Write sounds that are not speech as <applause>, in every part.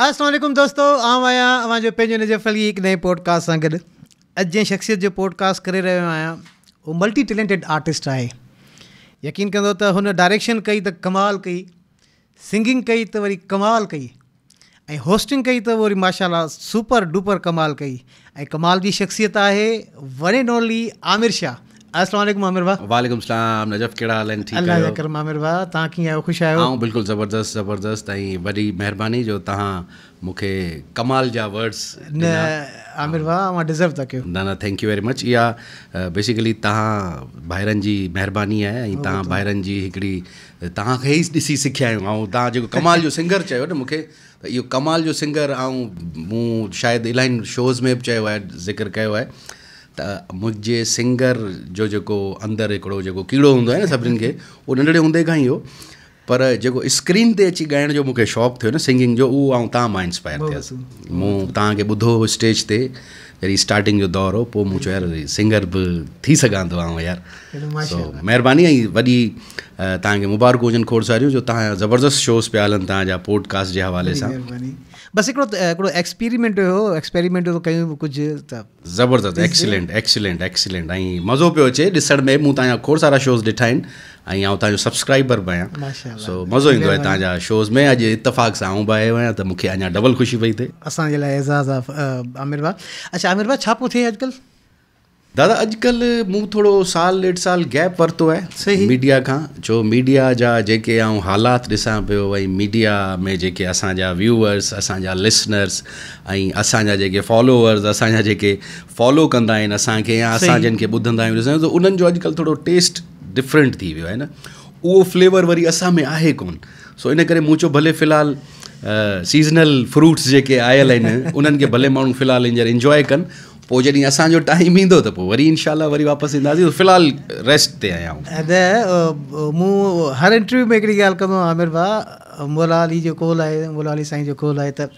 असलम दोस्तों आउं आहियां मुंहिंजो पंहिंजो हिन जे हिकु नए पॉडकास्ट सां गॾु अॼु जंहिं शख़्सियत जो पॉडकास्ट करे रहियो आहियां उहो मल्टी टैलेंटेड आर्टिस्ट आहे यकीन कंदो त हुन डायरेक्शन कई त कमाल कई सिंगिंग कई त वरी कमाल कई ऐं होस्टिंग कई त वरी माशाला सुपर डुपर कमाल कई ऐं कमाल जी शख़्सियत आहे one and only Aamir Shah अस्सलाम आमिर वालेकुम सलाम नजफ केड़ा हाल ज़बरदस्त ज़बरदस्त ऐं जो कमाल जा words Aamir deserve thank you very much इहा बेसिकली तव्हां भाइरनि जी महिरबानी तो। जी कमाल जो सिंगर चयो न मूंखे त कमाल जो सिंगर शोज़ में भी चयो ज़िक्र कयो है मुझे सिंगर जो जो अंदरि हिकिड़ो कीड़ो हों आहे न सभिनीनि खे नंढड़े होंदे का ही हो पर जेको स्क्रीन ते अची गायण जो मूंखे शौक़ु थियो न सिंगिंग जो उहो ऐं तव्हां इंस्पायर थियसि मूं स्टेज ते वरी स्टार्टिंग जो दौर हो यार सिंगर भी थी सघां थो आउं यार सो मेहरबानी ऐं वॾी तव्हांखे मुबारक हुजनि खोड़ सारियूं जो तव्हां शोज़ पे हलन तव्हांजा पॉडकास्ट जे हवाले सां बस एक एक्सपेरिमेंट हो एक्सपेरिमेंट हुयो कहीं कुछ ज़बरदस्त एक्सीलेंट एक्सीलेंट एक्सीलेंट आई मज़ो पे अच्छे ॾिसण में मूं तव्हांजा खोर सारा शोज़ ॾिठा आई ऐं आउं सब्सक्राइबर बया आहियां सो मज़ो इंदो है ताजा शोज़ में आज इतफ़ाक़ सां आऊं बि आयो आहियां त मूंखे अञा डबल ख़ुशी पई थिए के लिए एज़ाज़ आमिर भाउ अच्छा आमिर भाउ छापो थे आजकल दादा अॼुकल्ह मूं थोरो साल ॾेढ साल गैप वरितो आहे सही मीडिया खां छो मीडिया जा जेके आऊं हालात ॾिसां पियो भई मीडिया में जेके असांजा व्यूअर्स असांजा लिसनर्स ऐं असांजा जेके फॉलोअर्स असांजा जेके फॉलो कंदा आहिनि असांखे या असां जिन खे ॿुधंदा आहियूं ॾिसंदा आहियूं त उन्हनि जो अॼुकल्ह थोरो टेस्ट डिफरेंट थी वियो आहे न उहो फ्लेवर वरी असां में आहे कोन सो इन करे मूं चयो भले फ़िलहालु सीज़नल फ्रूट्स जेके आयल आहिनि उन्हनि खे भले माण्हू फ़िलहालु हींअर इंजॉय कनि पोइ जॾहिं असांजो टाइम ईंदो त पोइ वरी इनशा ईंदासीं फ़िलहालु रेस्ट ते आहियां ऐं त मूं हर इंटरव्यू में हिकिड़ी ॻाल्हि कंदो आहियां आमिर भाउ मोलाली जो कौल आहे मोलाली साईं जो कॉल आहे त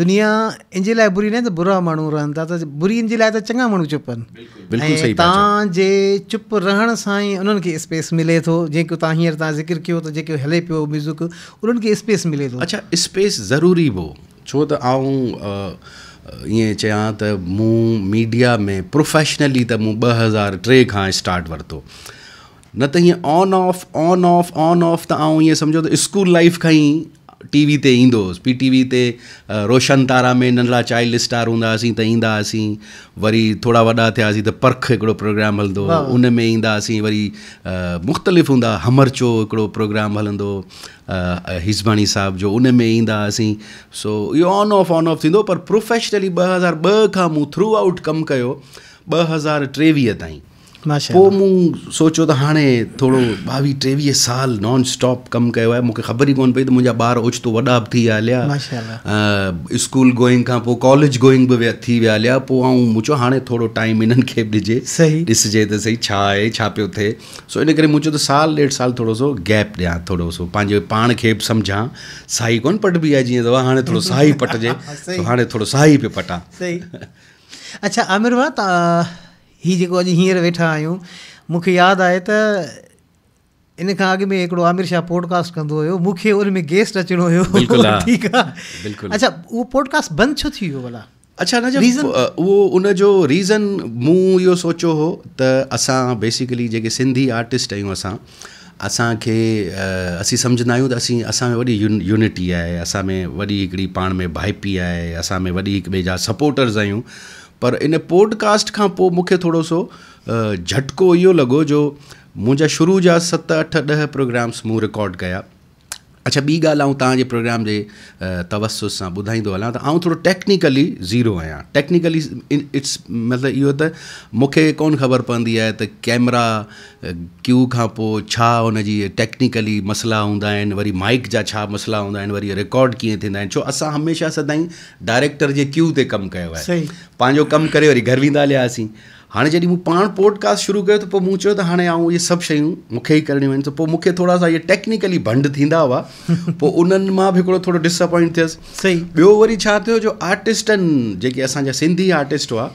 दुनिया इन जे लाइ बुरी न त बुरा माण्हू रहनि था त बुरी इन जे लाइ त चङा माण्हू चुप आहिनि तव्हांजे चुप रहण सां ई उन्हनि खे स्पेस मिले थो जेको तव्हां हींअर तव्हां ज़िक्र कयो त जेको हले पियो म्यूज़िक उन्हनि खे स्पेस मिले थो अच्छा स्पेस ज़रूरी हो छो त आऊं ये चयां त मूं मीडिया में प्रोफेशनली त मूं ॿ हज़ार टे खां स्टार्ट वरितो न त हीअं on off on off on off त आउं ईअं सम्झो त स्कूल लाइफ खां ई टीवी ते ईंदो हुउसि पी टी वी ते रोशन तारा में नंढड़ा चाइल्ड स्टार हूंदा हुआसीं त ईंदा हुआसीं वरी थोरा वॾा थियासीं त परख हिकिड़ो प्रोग्राम हलंदो उन में ईंदा वरी मुख़्तलिफ़ हूंदा हमरचो हिकिड़ो प्रोग्राम हलंदो हिज़बाणी साहिब जो उन में ईंदा सो इहो ऑन ऑफ ऑन ऑफ थींदो पर प्रोफेशनली ॿ हज़ार ॿ खां मूं थ्रू आउट कमु कयो ॿ हज़ार टेवीह ताईं पोइ मूं सोचियो त हाणे थोरो ॿावीह टेवीह साल नॉन स्टॉप कमु कयो आहे मूंखे ख़बर ई कोन पई त मुंहिंजा ॿार ओचितो वॾा बि थी हलिया स्कूल गोइंग खां पोइ कॉलेज गोइंग बि थी विया हलिया पोइ आऊं मूं चयो हाणे थोरो टाइम इन्हनि खे बि ॾिजे सही ॾिसजे त सही छा आहे छा पियो थिए सो इन करे मूं चयो त साल ॾेढ साल थोरो सो गैप ॾियां थोरो सो पंहिंजे पाण खे बि सम्झां साही कोन पटबी आहे जीअं दवा हाणे थोरो साही पटजे <laughs> हाणे थोरो साही पियो पटां अच्छा आमिर वाह तव्हां हीअ जेको अॼु हींअर वेठा आहियूं मूंखे यादि आहे त इन खां अॻु में हिकिड़ो आमिर शाह पॉडकास्ट कंदो हुयो मूंखे उन में गेस्ट अचिणो हुयो <laughs> ठीकु आहे अच्छा उहो पॉडकास्ट बंदि छो थी वियो भला अच्छा रीज़न उहो उनजो रीज़न मूं इहो सोचियो हो त असां बेसिकली जेके सिंधी आर्टिस्ट आहियूं असां असांखे असीं सम्झंदा आहियूं त असीं असां में वॾी यूनिटी आहे असां में वॾी हिकिड़ी पाण में भाइपी आहे असां में वॾी हिक ॿिए जा सपोटर्स आहियूं पर इन पॉडकास्ट का मुख्य मूंखे सो झटको यो लगो जो मुझा शुरू जहा सत अठ दह प्रोग्राम्स मु रिकॉर्ड कया আচ্ছা বি গালাউ তাজে প্রোগ্রাম তে তস্বস বাদাই দলা আউ থরো টেকনিক্যালি জিরো আয়া টেকনিক্যালি ইন ইটস মানে ইওতা মকে কোন খবর পনদি আয়ে তে ক্যামেরা কিউ খাপো ছা অন জি টেকনিক্যালি সমস্যা হুnda এন বরি মাইক যা ছা সমস্যা হুnda এন বরি রেকর্ড কিয়ে থেনা চো asa hamesha sadai director je q te kam ka hoya sahi panjo kam kare wari ghar winda lya asi हाँ जॾहिं मूं पाण पॉडकास्ट शुरू कयो त पोइ मूं चयो त हाणे आउं इहे सभु शयूं मूंखे ई करणियूं आहिनि त सा इहे टेक्निकली भंड थींदा हुआ <laughs> पोइ उन्हनि मां डिसअपॉइंट थियसि सही ॿियो वरी छा जो आर्टिस्टनि जेके असांजा सिंधी आर्टिस्ट हुआ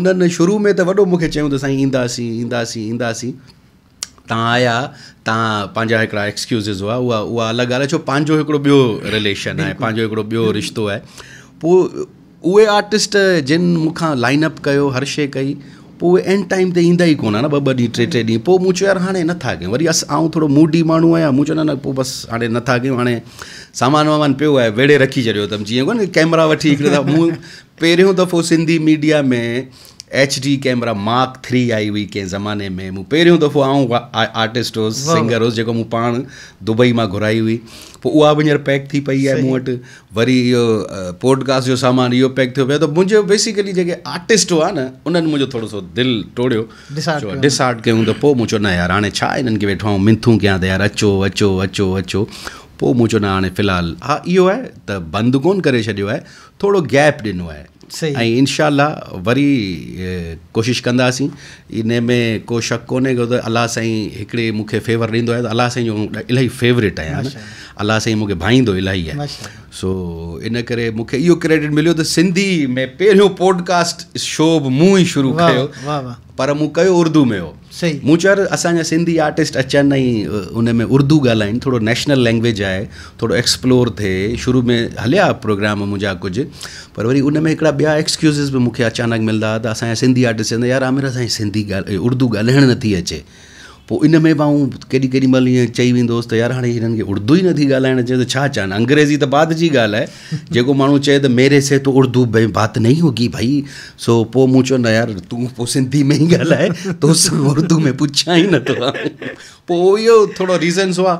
उन्हनि शुरू में त वॾो मूंखे चयूं त साईं ईंदासीं ईंदासीं ईंदासीं तव्हां आया तव्हां पंहिंजा हिकिड़ा हुआ उहा उहा अलॻि ॻाल्हि छो पंहिंजो हिकिड़ो ॿियो रिलेशन आहे पंहिंजो हिकिड़ो ॿियो रिश्तो आहे पोइ आर्टिस्ट जिन मुखा लाइनअप कर हर शे कई પો એન્ડ ટાઇમ તે ઈંદાઈ કોના બબડી ટ્રેટે પો મુચેર હાણે ન થાગે વરી આઉ થોડો મૂડી માણુ આયા મુચે ના પો બસ આડે ન થાગે હાણે સામાન મામન પયો હે વેડે રાખી ચડ્યો તમજી કો કેમેરા વઠી મુ પહેરું દફા સિંધી મીડિયા મે H D camera mark three आई हुई कें ज़माने में मूं पहिरियों दफ़ो आऊं आर्टिस्ट हुउसि सिंगर हुउसि जेको मूं पाण दुबई मां घुराई हुई पोइ उहा बि हींअर पैक थी पई आहे मूं वटि वरी इहो पॉडकास्ट जो सामान इहो पैक थियो पियो त मुंहिंजो बेसिकली जेके आर्टिस्ट हुआ न उन्हनि मुंहिंजो थोरो सो दिलि टोड़ियो डिसार्ड कयूं त पोइ मूं चयो न यार हाणे छा हिननि खे वेठो आऊं मिंथूं कयां त यार अचो अचो अचो अचो पोइ मूं चयो न हाणे फ़िलहालु हा इहो आहे त बंदि कोन करे छॾियो आहे थोरो गैप ॾिनो आहे ऐं इनशाला वरी कोशिशि कंदासीं इन में को शक कोन्हे की त अलाह साईं हिकिड़े मूंखे फेवर ॾींदो आहे त अलाह साईं जो इलाही फेवरेट आहियां अलाह साईं मूंखे भाईंदो इलाही आहे सो इन करे मूंखे इहो क्रेडिट मिलियो त सिंधी में पहिरियों पॉडकास्ट शो बि मूं ई शुरू कयो पर मूं कयो उर्दू में हो सही मूचर असांजा सिंधी आर्टिस्ट अचनि ई उन में उर्दू ॻाल्हाइनि थोरो नेशनल लैंग्वेज आहे थोरो एक्सप्लोर थिए शुरू में हलिया प्रोग्राम मुंहिंजा कुझु पर वरी उन में हिकिड़ा ॿिया एक्सक्यूज़िस बि मूंखे अचानक मिलंदा त असांजा सिंधी आर्टिस्ट चवंदा यार आमिर असांजी सिंधी ॻाल्हि उर्दू ॻाल्हाइण नथी अचे પો ઇન મે વાઉ કેડી કેડી મલય ચહી દોસ્ત યાર હને ઉર્દુઈ નધી ગલાણ જે તો ચાચા અંગ્રેજી તો બાદજી ગલ હે જેકો માણો ચે તો મેરે સે તો ઉર્દુ ભઈ બાત નહીં હોગી ભાઈ સો પો મૂચો ના યાર તું પો સિંધી મેહી ગલાય તો ઉર્દુ મે પૂછાઈ ના તો પો યો થોડો રીઝન સોવા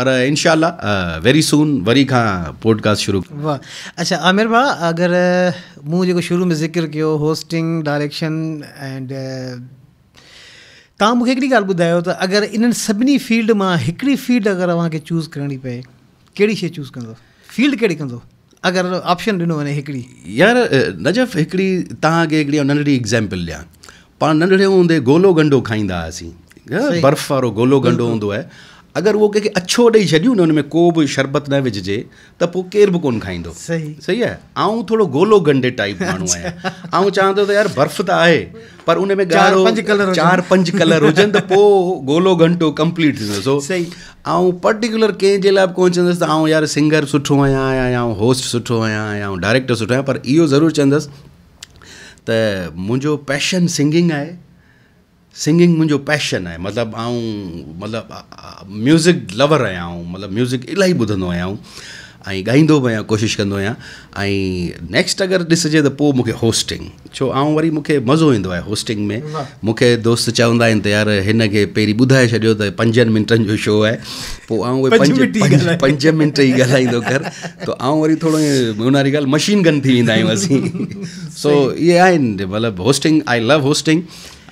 પર ઇનશાલ્લા વેરી સૂન વરી કા પોડકાસ્ટ શુરુ અચ્છા અમીર બા અગર મૂ જેકો શુરુ મે ઝિકર કયો હોસ્ટિંગ ડાયરેક્શન એન્ડ तव्हां मूंखे हिकिड़ी ॻाल्हि ॿुधायो त अगरि इन्हनि सभिनी फील्ड मां हिकिड़ी फील्ड अगरि तव्हांखे चूज़ करणी पए कहिड़ी शइ चूज़ कंदो फील्ड कहिड़ी कंदो अगरि ऑप्शन ॾिनो वञे हिकिड़ी यार नजफ़ हिकिड़ी तव्हांखे हिकिड़ी नंढड़ी एग्ज़ाम्पल ॾियां पाण नंढड़े हूंदे गोलो गंडो खाईंदा हुआसीं बर्फ वारो गोलो गंडो हूंदो आहे अगर वो कंहिंखे अछो ॾेई छॾियूं न हुन में को बि शरबत न विझिजे त पोइ केर बि कोन खाईंदो सही सही आहे आउं थोरो गोलो गंडे टाइप <laughs> माण्हू आहियां अच्छा। आउं चवां थो त यार बर्फ़ त आहे पर उन में ॻाढ़ो चारि पंज कलर हुजनि त पोइ गोलो घंटो कंप्लीट थींदो सो ऐं पर्टिकुलर कंहिंजे लाइ बि कोन चवंदसि त आउं यार सिंगर सुठो आहियां या होस्ट सुठो आहियां या डायरेक्टर सुठो आहियां पर इहो ज़रूरु चवंदसि त मुंहिंजो पैशन सिंगिंग आहे सिंगिंग मुंहिंजो पैशन आहे मतिलबु आऊं मतिलबु म्यूज़िक लवर आहियां आऊं मतिलबु म्यूज़िक इलाही बुध आहियां भी कोशिश ॻाईंदो बि आहियां कोशिशि नेक्स्ट अगरि ॾिसिजे त पोइ होस्टिंग छो ऐं वरी मूंखे मज़ो इन होस्टिंग में मूंखे दोस्त चवंदा तो यार हिन खे पहिरीं ॿुधाए छॾियो त पंजनि जो शो है पोइ आउं उहे पंज पंज मिंट ई ॻाल्हाईंदो कर तो आउं वरी थोरो हुन वारी मशीन गन थी वेंदा सो ये <laughs> मतलब होस्टिंग आई लव होस्टिंग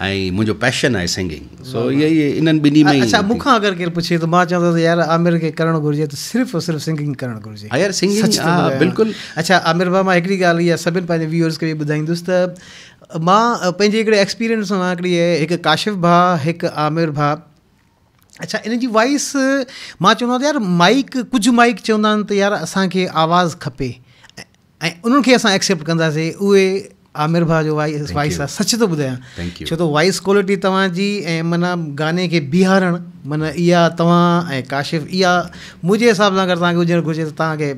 ऐं मुंहिंजो पैशन आहे सिंगिंग सो इहे इन्हनि ॿिन्ही में अच्छा मूंखां अगरि केरु पुछे त मां चवंदो त यार आमिर खे करणु घुरिजे त सिर्फ़ु सिर्फ़ु सिंगिंग करणु घुरिजे यार सिंगिंग बिल्कुलु अच्छा आमिर भाउ मां हिकिड़ी ॻाल्हि इहा सभिनि पंहिंजे व्यूअर्स खे बि ॿुधाईंदुसि त मां पंहिंजे हिकिड़े एक्सपीरियंस मां हिकिड़ी आहे हिकु काशिफ़ भाउ हिकु आमिर भाउ अच्छा इन जी वॉइस मां चवंदो आहियां यार माइक कुझु माइक चवंदा आहिनि त यार असांखे आवाज़ु खपे ऐं उन्हनि खे असां एक्सेप्ट कंदासीं उहे आमिर भाउ जो तो तो वाइस वाइस आहे सच थो ॿुधायां छो त वॉइस क्वालिटी तव्हांजी ऐं माना गाने खे बीहारण माना इहा तव्हां ऐं काशिफ़ इहा मुंहिंजे हिसाब सां अगरि तव्हांखे हुजणु घुरिजे त तव्हांखे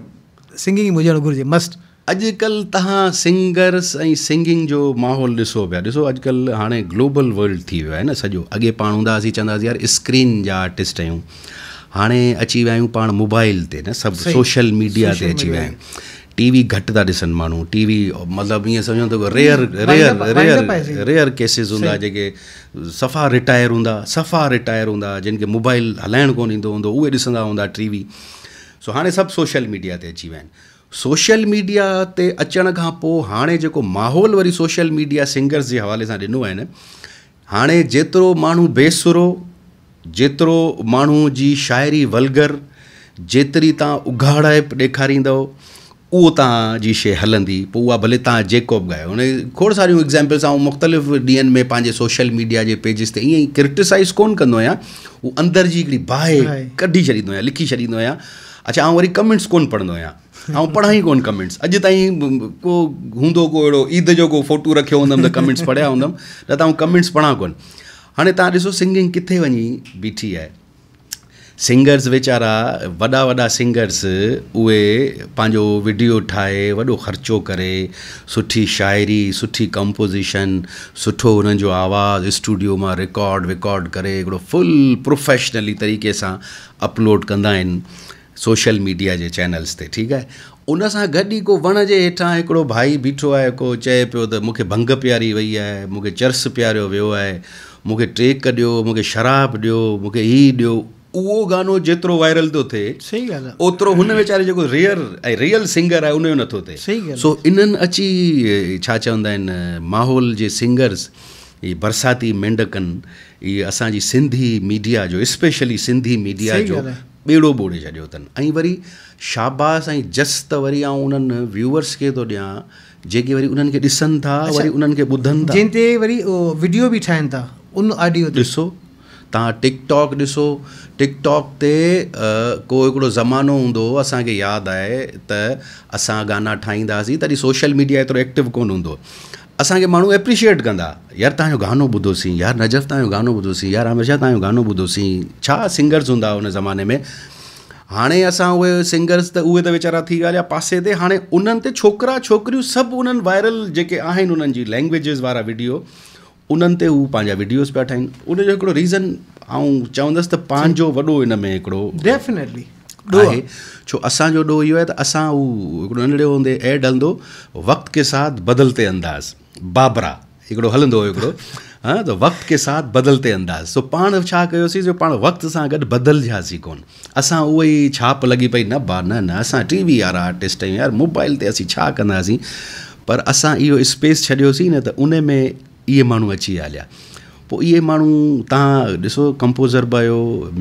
सिंगिंग हुजणु घुरिजे मस्तु अॼुकल्ह तव्हां सिंगर्स ऐं सिंगिंग जो माहौल ॾिसो पिया ॾिसो अॼुकल्ह हाणे ग्लोबल वर्ल्ड थी वियो आहे न सॼो अॻे पाण हूंदा चवंदासीं यार स्क्रीन जा आर्टिस्ट आहियूं हाणे अची विया आहियूं पाण मोबाइल ते न सभु सोशल मीडिया ते अची विया आहियूं टीवी घट था ॾिसनि माण्हू टीवी मतिलबु ईअं सम्झो त rare rare rare rare cases हूंदा जेके सफ़ा रिटायर हूंदा सफ़ा रिटायर हूंदा जिन खे मोबाइल हलाइणु कोन ईंदो हूंदो उहे ॾिसंदा हूंदा टीवी सो हाणे सभु सोशल मीडिया ते अची विया आहिनि सोशल मीडिया ते अचण खां पोइ हाणे जेको माहौल वरी सोशल मीडिया सिंगर्स जे हवाले सां ॾिनो आहे न हाणे जेतिरो माण्हू बेसुरो जेतिरो माण्हू जी शाइरी वलगर जेतिरी तव्हां उघाड़ाए ॾेखारींदव उ तव्हांजी शइ भले तव्हां जेको बि ॻायो हुन खोड़ सारियूं एग्ज़ाम्पल्स मुख़्तलिफ़ ॾींहंनि में पंहिंजे सोशल मीडिया के पेजिस से इं क्रिटिसाइज़ को अंदर आहियां हू अंदरि कढी छॾींदो लिखी छी अच्छा आउं वरी कमेंट्स को पढ़ंदो आहियां ऐं पढ़ां ई कमेंट्स अज ताईं को हूंदो को अहिड़ो ईद जो को फोटो रखियो हूंदुमि त कमेंट्स पढ़िया हूंदुमि न तो कमेंट्स पढ़ा को हाँ तुम सिंगिंग किथे वञी बीठी है सिंगर्स वेचारा वॾा वॾा सिंगर्स उहे पंहिंजो विडियो ठाहे वॾो ख़र्चो करे सुठी शाइरी सुठी कंपोज़िशन सुठो हुननि जो आवाज़ु स्टूडियो मां रिकॉड विकॉड करे हिकिड़ो फुल प्रोफेशनली तरीक़े सां अपलोड कंदा आहिनि सोशल मीडिया जे चैनल्स ते ठीकु आहे उन सां गॾु ई को वण जे हेठां हिकिड़ो भाई बीठो आहे को चए पियो त मूंखे भंग प्यारी वई आहे मूंखे चर्स प्यारियो वियो आहे मूंखे टेक ॾियो मूंखे शराब ॾियो मूंखे हीउ ॾियो उहो गानो जेतिरो वायरल थो थिए सही ॻाल्हि आहे ओतिरो हुन वीचारे जेको रियल ऐं रियल सिंगर आहे उनजो नथो थिए सही ॻाल्हि सो इन्हनि अची छा चवंदा आहिनि माहौल जे सिंगर्स इहे बरसाती मेंढकनि इहे असांजी सिंधी मीडिया जो स्पेशली सिंधी मीडिया जो ॿेड़ो ॿोड़े छॾियो अथनि ऐं वरी शाबास ऐं जस त वरी आउं उन्हनि व्यूअर्स खे थो ॾियां जेके वरी उन्हनि खे ॾिसनि था अच्छा। वरी उन्हनि खे ॿुधनि था जंहिं ते वरी विडियो बि ठाहिनि था उन ऑडियो ॾिसो तव्हां टिकटॉक ॾिसो टिकटॉक ते को हिकिड़ो ज़मानो हूंदो हुओ असांखे यादि आहे त असां गाना ठाहींदा तॾहिं सोशल मीडिया एतिरो एक्टिव कोन हूंदो असांखे माण्हू एप्रिशिएट कंदा यार तव्हांजो गानो ॿुधोसीं यार नजफ़ तव्हांजो गानो ॿुधोसीं यार हमेशह तव्हांजो गानो ॿुधोसीं छा सिंगर्स हूंदा हुआ हुन ज़माने में हाणे असां उहे सिंगर्स त उहे त वीचारा थी ॻाल्हि पासे ते हाणे उन्हनि ते छोकिरा छोकिरियूं सभु उन्हनि वायरल जेके आहिनि उन्हनि जी लैंग्वेजिस वारा वीडियो उन्हनि ते हू पंहिंजा वीडियोस पिया ठाहिनि उनजो हिकिड़ो रीज़न ऐं चवंदसि त पंहिंजो वॾो इन में हिकिड़ो डेफिनेटली आहे छो असांजो ॾोह इहो आहे त असां हू हिकिड़ो नंढड़े हूंदे एड हलंदो वक़्त के साथ बदलते अंदाज़ बाबरा हिकिड़ो हलंदो हुयो हिकिड़ो हा त वक़्त के साथ बदलते अंदाज़ सो पाण छा कयोसीं जो पाण वक़्त सां गॾु बदिलजासीं कोन असां उहा ई छाप लॻी पई न बा न न असां टी वी वारा आर्टिस्ट आहियूं यार मोबाइल ते असीं छा कंदासीं पर असां इहो स्पेस छॾियोसीं न त उन में ये माण्हू अची विया हलिया पोइ इहे माण्हू तव्हां कंपोज़र बि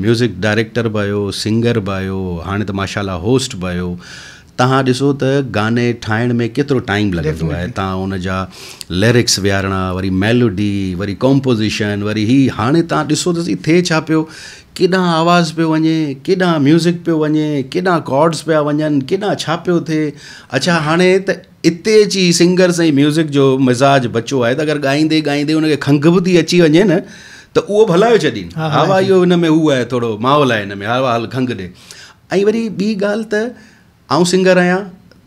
म्यूज़िक डायरेक्टर भी आहियो सिंगर भी आहियो हाणे माशाला होस्ट भी आहियो तव्हां त गाने ठाहिण में केतो टाइम लॻंदो आहे लिरिक्स विहारणा वरी मेलोडी वरी कॉम्पोज़िशन वरी ही हाणे तव्हां ॾिसो त थिए छा पियो केॾां आवाज़ु पियो म्यूज़िक पे वे के कॉर्ड्स पे वञनि केॾां छा पियो अच्छा हाँ त इते अची सिंगर्स ऐं म्यूज़िक जो मिज़ाज बचो आहे त अगरि ॻाईंदे ॻाईंदे हुनखे खंघ बि थी अची वञे न त उहो भला छॾीनि हा इहो हिन में उहो आहे थोरो माहौल आहे हिन में हा हल खंघ ॾे ऐं वरी ॿी ॻाल्हि त आऊं सिंगर आहियां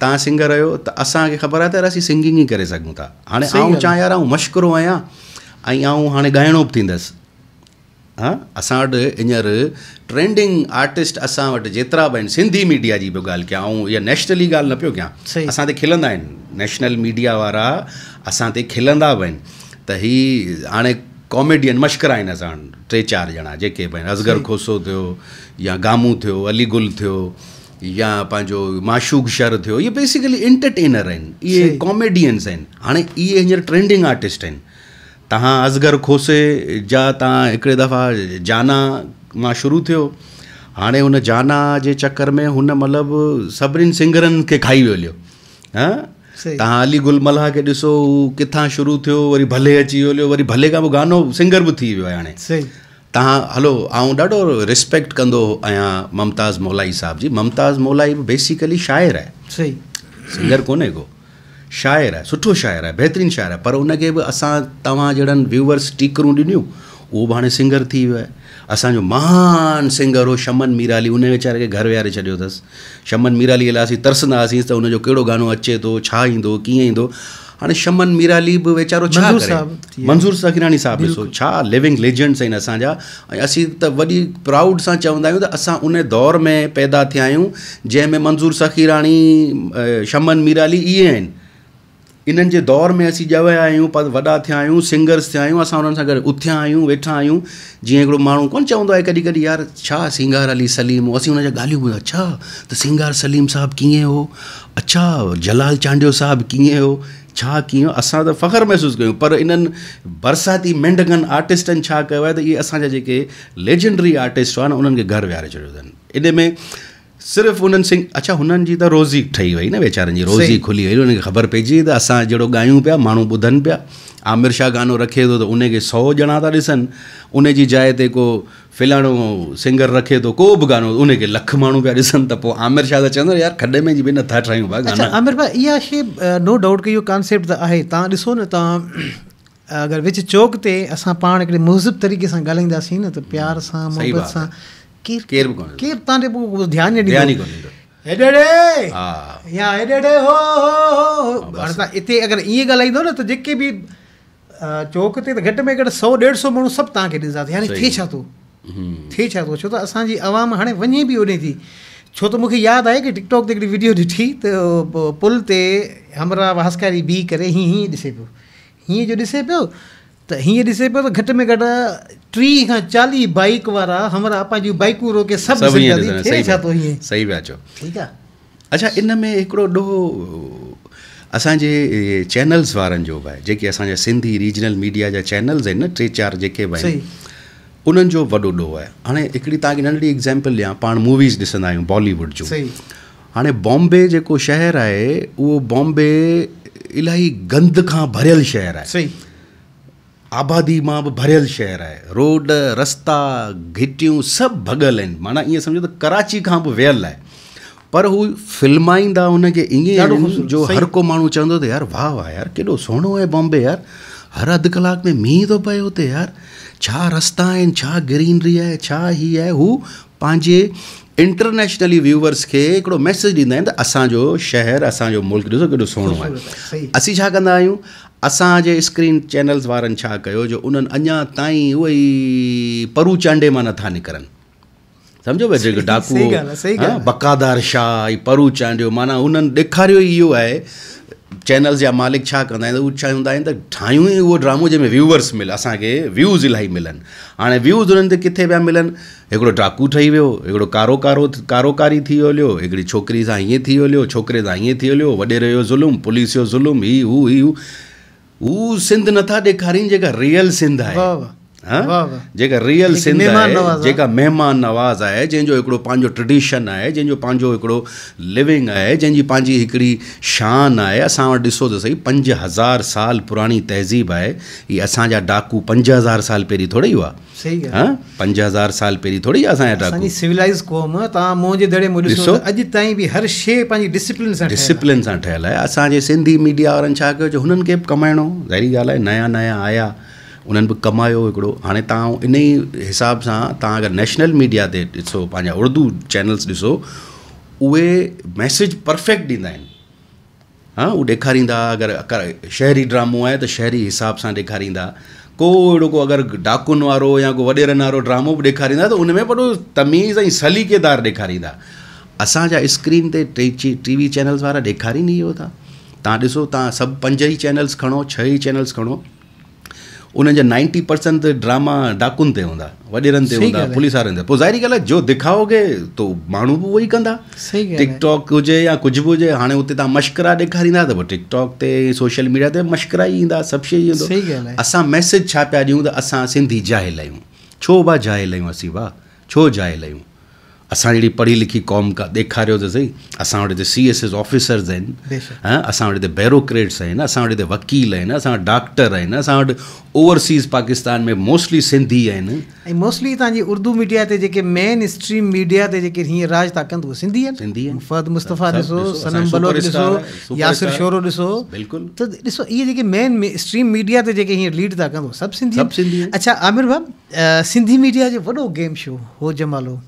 तव्हां सिंगर आहियो त असांखे ख़बर आहे त असीं सिंगिंग ई करे सघूं था हाणे आऊं चाहियां ऐं मश्किरो आहियां ऐं आऊं हाणे ॻाइणो बि थींदसि हा असां वटि ट्रेंडिंग आर्टिस्ट असां वटि जेतिरा सिंधी मीडिया की पियो ॻाल्हि कयां ऐं नेशनली ॻाल्हि न पियो कयां असां खिलंदा आहिनि नेशनल मीडिया वारा असां खिलंदा भी आहिनि त हीअ कॉमेडियन मश्कर आहिनि टे चार ॼणा जेके बि असगर खोसो थियो या गामू थो अलीगुल थो थियो या पंहिंजो माशूक शर थियो इहे बेसिकली एंटरटेनर ये कॉमेडियंस हाँ ये हाणे ट्रेंडिंग आर्टिस्ट हैं तव्हां अजगर खोसे जा तव्हां हिकिड़े दफ़ा जाना मां शुरू थियो हाणे उन जाना जे चकर में हुन मतिलबु सभिनीनि सिंगरनि खे खाई वियो हलियो हा तव्हां अली गुल मलाह खे ॾिसो हू किथां शुरू थियो वरी भले अची वियो हलियो वरी भले खां पोइ गानो सिंगर बि थी वियो आहे हाणे तव्हां हलो आउं ॾाढो रिस्पेक्ट कंदो आहियां ममताज़ मोलाई साहिब जी ममताज़ मोलाई बि बेसिकली शाइर आहे सिंगर कोन्हे को शायर है सुठो शायर है बहितरीनु शायर है पर उनके भी अस तड़न व्यूवर्स टीकरू ॾिनियूं वो भी हाँ सिंगर थी वियो आहे असांजो महान सिंगर हो शमन मीराली उन वीचारे खे घरु विहारे छॾियो अस शमन मीराली लाइ असीं तरसंदा हुआसीं त गानो अचे तो छा ईंदो शमन मीराली बि वीचारो मंज़ूर सखीराणी साहब ॾिसो लिविंग लेजेंड्स आहिनि असांजा ऐं असीं प्राउड से चवंदा तो अस असां उन दौर में पैदा थिया जैमें जंहिंमें मंज़ूर सखीराणी शमन मीराली ये आहिनि इन्हनि जे दौर में असीं ॼविया आहियूं पर वॾा थिया आहियूं सिंगर्स थिया आहियूं असां हुननि सां गॾु उथिया आहियूं वेठा आहियूं जीअं हिकिड़ो माण्हू कोन चवंदो आहे कॾहिं कॾहिं यार छा सिंगार अली सलीम असीं हुन जा ॻाल्हियूं ॿुधो अच्छा त सिंगार सलीम साहिबु कीअं हो अच्छा जलाल चांडियो साहिबु कीअं हो छा कीअं असां त फ़ख्रु महसूसु कयूं पर इन्हनि बरसाती मेंढकनि आर्टिस्टनि छा कयो आहे त इहे असांजा जेके लेजेंडरी आर्टिस्ट हुआ न उन्हनि खे घरु विहारे छॾियो अथनि इन में सिर्फ उन्हनि सिंग अच्छा हुननि जी त रोज़ी ठही वई न वीचारनि जी रोज़ी खुली वई हुनखे ख़बर पइजी वई त असां जहिड़ो ॻायूं पिया माण्हू ॿुधनि पिया आमिर शाह गानो रखे थो त उनखे सौ ॼणा था ॾिसनि उन जी जाइ ते को फिलाणो सिंगर रखे थो को बि गानो उनखे लख माण्हू पिया ॾिसनि त पोइ आमिर शाह त चवंदो यार खॾे में जी बि नथा ठाहियूं पिया अच्छा, गाना आमिर भाई इहा शइ नो डाउट की इहो कॉन्सेप्ट त आहे तव्हां ॾिसो न तव्हां अगरि विच चौक ते असां पाण हिकिड़े मुज़िब तरीक़े सां ॻाल्हाईंदासीं न त प्यार सां मुहबत सां ಕೇರ್ ಕೇರ್ ತಾನೆ ಧ್ಯಾನ हेडेडे या हेडेडे हो हो हो हाणे हिते अगरि ईअं ॻाल्हाईंदो न त तो जेके बि चौक ते त घटि में घट सौ ॾेढ सौ माण्हू सभु तव्हांखे ॾिसंदा यानी थिए छा थो हम्म। थिए छा थो छो त असांजी आवाम हाणे वञे बि होॾे थी छो त मूंखे यादि आहे की टिकटॉक ते हिकिड़ी वीडियो ॾिठी तो पुल ते हमरा वासकारी बीह करे हीअं हीअं ॾिसे पियो हीअं जो ॾिसे पियो त हींअर ॾिसे पियो त घटि में घटि टीह खां चालीह बाइक वारा हमरा पंहिंजी बाइकूं रोके सभु छा थो सही पिया चओ ठीकु आहे अच्छा इन में हिकिड़ो ॾोहो असांजे चैनल्स वारनि जो बि आहे जेके सिंधी रीजनल मीडिया जा चैनल्स आहिनि न टे चारि जेके बि आहिनि उन्हनि जो वॾो ॾोह आहे हाणे हिकिड़ी तव्हांखे नंढड़ी एग्ज़ाम्पल ॾियां पाण मूवीज़ ॾिसंदा बॉलीवुड जूं हाणे बॉम्बे जो शहर आहे वो बॉम्बे इलाही गंद खां शहर है आहे आबादी मां बि भरियल शहर आहे रोड रस्ता घिटियूं सभु भॻल आहिनि माना ईअं सम्झो त कराची खां बि वियल आहे पर हू फिल्माईंदा हुनखे ईअं जो हर को माण्हू चवंदो त यार वाह वाह यार केॾो सुहिणो आहे बॉम्बे यार हर अधु कलाक में मींहुं थो पए हुते यार छा रस्ता आहिनि छा ग्रीनरी आहे छा ही आहे हू पंहिंजे इंटरनेशनली व्यूवर्स खे हिकिड़ो मैसेज ॾींदा आहिनि त असांजो शहर असांजो मुल्क ॾिसो केॾो सुहिणो आहे असीं छा कंदा आहियूं असांजे स्क्रीन चैनल्स वारनि छा कयो जो उन्हनि अञा ताईं उहे ई परू चांडे मां नथा निकिरनि सम्झो भई जेको डाकू बकादार शाह परू चांडियो माना हुननि ॾेखारियो इहो आहे चैनल्स जा मालिक छा कंदा आहिनि उहे चाहींदा आहिनि त ठाहियूं ई उहो ड्रामो जंहिंमें व्यूवर्स मिल असांखे व्यूज़ इलाही मिलनि हाणे व्यूज़ उन्हनि ते किथे पिया मिलनि हिकिड़ो डाकू ठही वियो हिकिड़ो कारो कारो कारोकारी थी हलियो हिकिड़ी छोकिरी सां हीअं थी हलियो छोकिरे सां हीअं थी हलियो वॾेरे जो ज़ुल्म पुलिस जो ज़ुल्म हीउ हू हीउ हू सिंध नथा ॾेखारीनि जेका रियल सिंध आहे हाँ? जेका रियल सिंध आहे जेका महिमान नवाज़ आहे जंहिंजो हिकिड़ो पंहिंजो ट्रेडिशन आहे जंहिंजो पंहिंजो हिकिड़ो लिविंग आहे जंहिंजी पंहिंजी हिकिड़ी शान आहे असां वटि ॾिसो त सही पंज हज़ार साल पुराणी तहज़ीब आहे हीअ असांजा डाकू पंज हज़ार साल पहिरीं थोरी हुआ हा पंज हज़ार साल पहिरीं थोरी असांजा डाकू सिविलाइज़ क़ौम तव्हां मुंहिंजे दड़े में ॾिसो अॼु ताईं बि हर शइ पंहिंजी डिसिप्लिन सां डिसिप्लिन सां ठहियलु आहे असांजे सिंधी मीडिया वारनि छा कयो हुननि खे बि कमाइणो ज़ाहिरी ॻाल्हि आहे नया नया आया उन्हनि बि कमायो हिकिड़ो हाणे तव्हां इन हिसाब सां तव्हां अगरि नेशनल मीडिया से ॾिसो पंहिंजा उर्दू चैनल्स ॾिसो उ मैसेज परफेक्ट ॾींदा हाँ वो उहे ॾेखारींदा अगरि शहरी ड्रामो आहे त शहरी हिसाब सां ॾेखारींदा को अहिड़ो को अगरि डाकुनि वारो या को वॾेरनि वारो ड्रामो बि ॾेखारींदा त उन में बि तमीज़ ऐं सलीकेदार ॾेखारींदा असांजा स्क्रीन ते टे टी वी चैनल्स वारा ॾेखारीनि इहो था तव्हां ॾिसो तव्हां सभु पंज ई चैनल्स खणो छह ई चैनल्स खणो उन्हनि जा नाइंटी परसेंट ड्रामा डाकुनि ते हूंदा वॾेरनि ते हूंदा पुलिस वारनि ते पोइ ज़ाहिरी ॻाल्हि आहे जो दिखाओगे तो माण्हू बि उहो ई कंदा टिकटॉक हुजे या कुझु बि हुजे हाणे हुते तव्हां मश्करा ॾेखारींदा त पोइ टिकटॉक ते सोशल मीडिया ते मश्करा ई ईंदा सभु शइ ईंदो असां मैसेज छा पिया ॾियूं त असां सिंधी जाहिल आहियूं छो भाउ जाहिल आहियूं असीं भाउ छो जाहिल आहियूं असां जहिड़ी पढ़ी लिखी क़ौम का ॾेखारियो त सही असां वटि हिते सी एस एस ऑफिसर्स आहिनि हा असां वटि हिते बैरोक्रेट्स आहिनि असां वटि हिते वकील आहिनि असां वटि डॉक्टर आहिनि असां वटि ओवरसीज़ पाकिस्तान में मोस्टली सिंधी आहिनि ऐं मोस्टली तव्हांजी उर्दू मीडिया ते जेके मेन स्ट्रीम मीडिया ते जेके हीअं राज था कनि उहे सिंधी आहिनि सिंधी आहिनि फहद मुस्तफ़ा ॾिसो सनम बलोच ॾिसो यासिर शोरो ॾिसो बिल्कुलु त ॾिसो इहे जेके मेन स्ट्रीम मीडिया ते जेके हीअं लीड था कनि उहे सभु सिंधी अच्छा आमिर भाउ सिंधी मीडिया जो वॾो गेम शो हो जमालो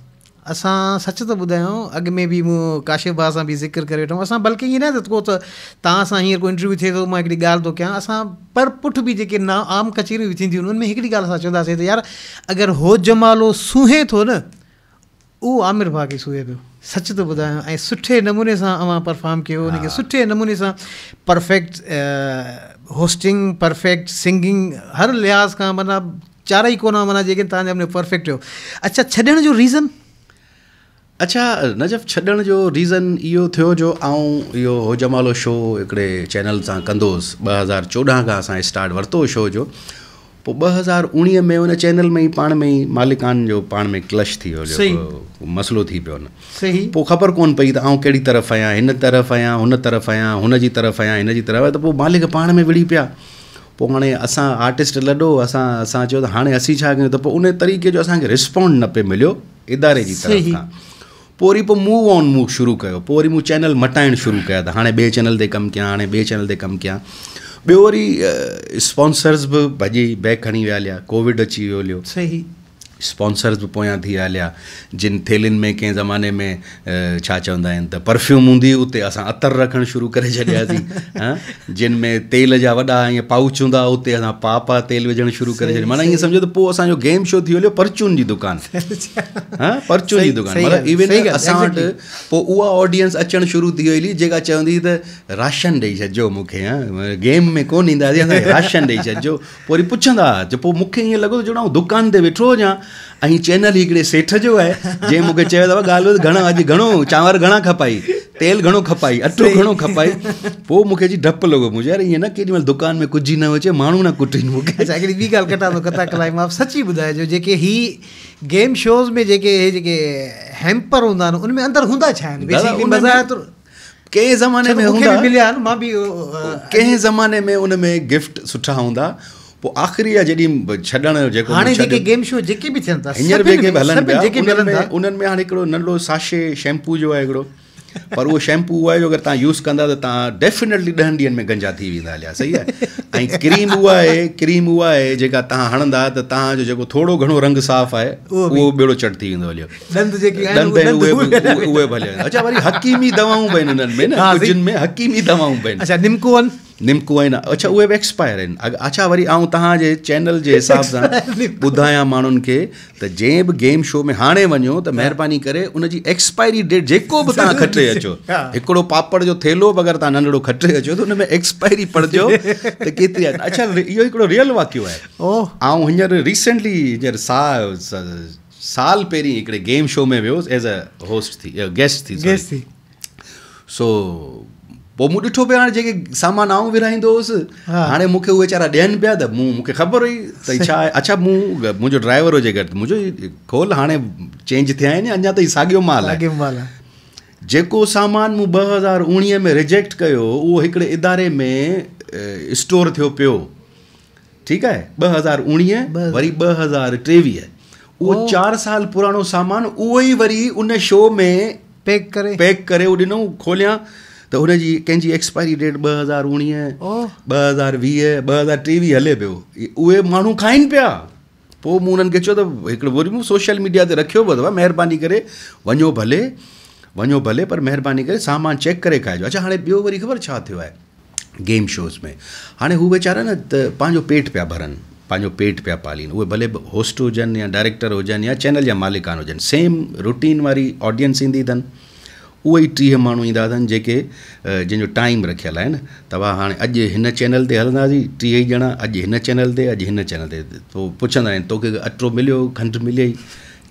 असां सच त ॿुधायूं अॻु में बि मूं काशिव भाउ सां बि ज़िक्र करे वेठो असां बल्कि ईअं न त को त तव्हां सां हींअर को इंटरव्यू थिए थो मां हिकिड़ी ॻाल्हि थो कयां असां पर पुठ बि जेके ना आम कचहरियूं बि थींदियूं आहिनि उनमें हिकिड़ी ॻाल्हि असां चवंदासीं त यार अगरि हो जमालो सूहे थो न उहो आमिर भाउ खे सूहे पियो सच थो ॿुधायां ऐं सुठे नमूने सां अवां परफॉर्म कयो हुनखे सुठे नमूने सां परफेक्ट होस्टिंग परफेक्ट सिंगिंग हर लिहाज़ खां माना चारई कोन माना जेके तव्हांजे हमेशह परफेक्ट हुयो अच्छा छॾण जो रीज़न আচ্ছা না জব ছڈن জো রিজন ইও থিও জো আউ ইও হো জামালু শো একরে চ্যানেল কা কন্দোস 2014 গা আস স্টার্ট ورতো শো জো 2019 মে অন চ্যানেল মে পান মে মালিকান জো পান মে ক্ল্যাশ থি হ্য জো মাসলো থি পন সঠিক পো খবর কোন পাই আউ কেডি তরফ আয়া ইন তরফ আয়া ইন তরফ আয়া ইন জি তরফ আয়া ইন জি তরফ আয়া তো মালিক পান মে বড়ি পিয়া পোણે আসা আর্টিস্ট লড়ো আসা আসাচো হাঁনে assi চা গতো উনে الطريقه জো আসাকে রেসপন্ড ন পে মেলো ادارے জি তরফ কা पोइ पोइ मूव ऑन मूव शुरू कयो पोइ वरी मूं चैनल मटाइण शुरू कया त हाणे ॿिए चैनल ते कमु कयां हाणे ॿिए चैनल ते कमु कयां ॿियो वरी स्पॉन्सर्स बि भॼी बैग खणी विया हलिया कोविड अची वियो हलियो सही स्पॉन्सर्स बि पोयां थी हलिया जिन थेलिन में कंहिं ज़माने में छा चवंदा आहिनि त परफ्यूम हूंदी उते असां अतर रखणु शुरू करे छॾियासीं <laughs> जिन में तेल जा वॾा ईअं पाउच हूंदा हुआ उते असां पापा तेल विझणु शुरू करे छॾियो माना ईअं सम्झो त पोइ असांजो गेम शो थी हलियो परचून जी दुकानु <laughs> हा परचून जी दुकानु मतिलबु इवन असां वटि पोइ उहा ऑडियंस अचणु शुरू थी वई जेका चवंदी त राशन ॾेई छॾिजो मूंखे गेम में कोन ईंदासीं राशन ॾेई छॾिजो पोइ वरी पुछंदा हुआ पोइ मूंखे ईअं लॻो ॼण दुकान ते वेठो हुजां ऐं चैनल हिकिड़े सेठ जो आहे जंहिं मूंखे चयो अथव ॻाल्हि घणा अॼु घणो चांवर घणा खपाई तेल घणो खपाई अटो घणो खपाई पोइ मूंखे अॼु डपु लॻो मुंहिंजो यार ईअं न केॾी महिल दुकान में कुझु ई न हुजे माण्हू न कुटनि मां सची ॿुधाइजो जेके ही गेम शोज़ में जेके हैम्पर हूंदा आहिनि उनमें सुठा हूंदा पोइ आख़िरी नंढो शैम्पू जो आहे उहो शैम्पू उहा आहे अगरि तव्हां यूज़ कंदा त तव्हां ॾहनि ॾींहनि में गंजा थी वेंदा आहे क्रीम उहा आहे जेका तव्हां हणंदा त तव्हांजो थोरो घणो रंग साफ़ु आहे निमकू आहिनि अच्छा उहे बि एक्सपायर आहिनि अच्छा वरी आऊं तव्हांजे चैनल जे हिसाब सां <laughs> ॿुधायां माण्हुनि खे त जंहिं बि गेम शो में हाणे वञो त महिरबानी करे उनजी एक्सपायरी डेट जेको बि तव्हां खटे अचो <laughs> हिकिड़ो पापड़ जो थेलो बि अगरि तव्हां नंढड़ो खटे अचो त हुन में एक्सपायरी पढ़जो त केतिरी आहे अच्छा इहो हिकिड़ो रियल वाक्यो आहे ऐं हींअर रीसेंटली हींअर सा साल पहिरीं हिकिड़े गेम शो में वियोसि एज़ अ होस्ट थी गेस्ट थी सो पोइ मूं ॾिठो पियो हाणे जेके सामान आऊं विराईंदो हुउसि हाणे मूंखे उहे वीचारा ॾियनि पिया त मूं मूंखे ख़बर हुई त छा आहे अच्छा मूं मुंहिंजो ड्राइवर हुजे गॾु मुंहिंजो खोल हाणे चेंज थिया आहिनि अञा ताईं साॻियो माल आहे जेको सामान मूं ॿ हज़ार उणिवीह में रिजेक्ट कयो उहो हिकिड़े इदारे में स्टोर थियो पियो ठीकु आहे ॿ हज़ार उणिवीह वरी ॿ हज़ार टेवीह उहो चारि साल पुराणो सामान उहो ई वरी उन शो में पैक करे पैक करे उहो ॾिनऊं खोलियां त हुनजी कंहिंजी एक्सपायरी डेट ॿ हज़ार उणिवीह ॿ हज़ार वीह ॿ हज़ार टेवीह हले पियो उहे माण्हू खाइनि पिया पोइ मूं उन्हनि खे चयो त हिकिड़ो वरी मूं सोशल मीडिया ते रखियो पियो अथव महिरबानी करे वञो भले वञो भले पर महिरबानी करे सामान चेक करे खाइजो अच्छा हाणे ॿियो वरी ख़बर छा थियो आहे गेम शोज़ में हाणे हू वीचारा न त पंहिंजो पेट पिया भरनि पंहिंजो पेट पिया पालीनि उहे भले होस्ट हुजनि या डायरेक्टर हुजनि या चैनल जा मालिकान हुजनि सेम रुटीन वारी ऑडियंस ईंदी अथनि उहे ई टीह माण्हू ईंदा जेके जंहिंजो टाइम रखियल आहे न त भाउ हाणे चैनल से हलंदासीं टीह ई ॼणा अॼु चैनल ते अॼु हिन चैनल ते पोइ पुछंदा आहिनि अटो मिलियो खंडु मिले ई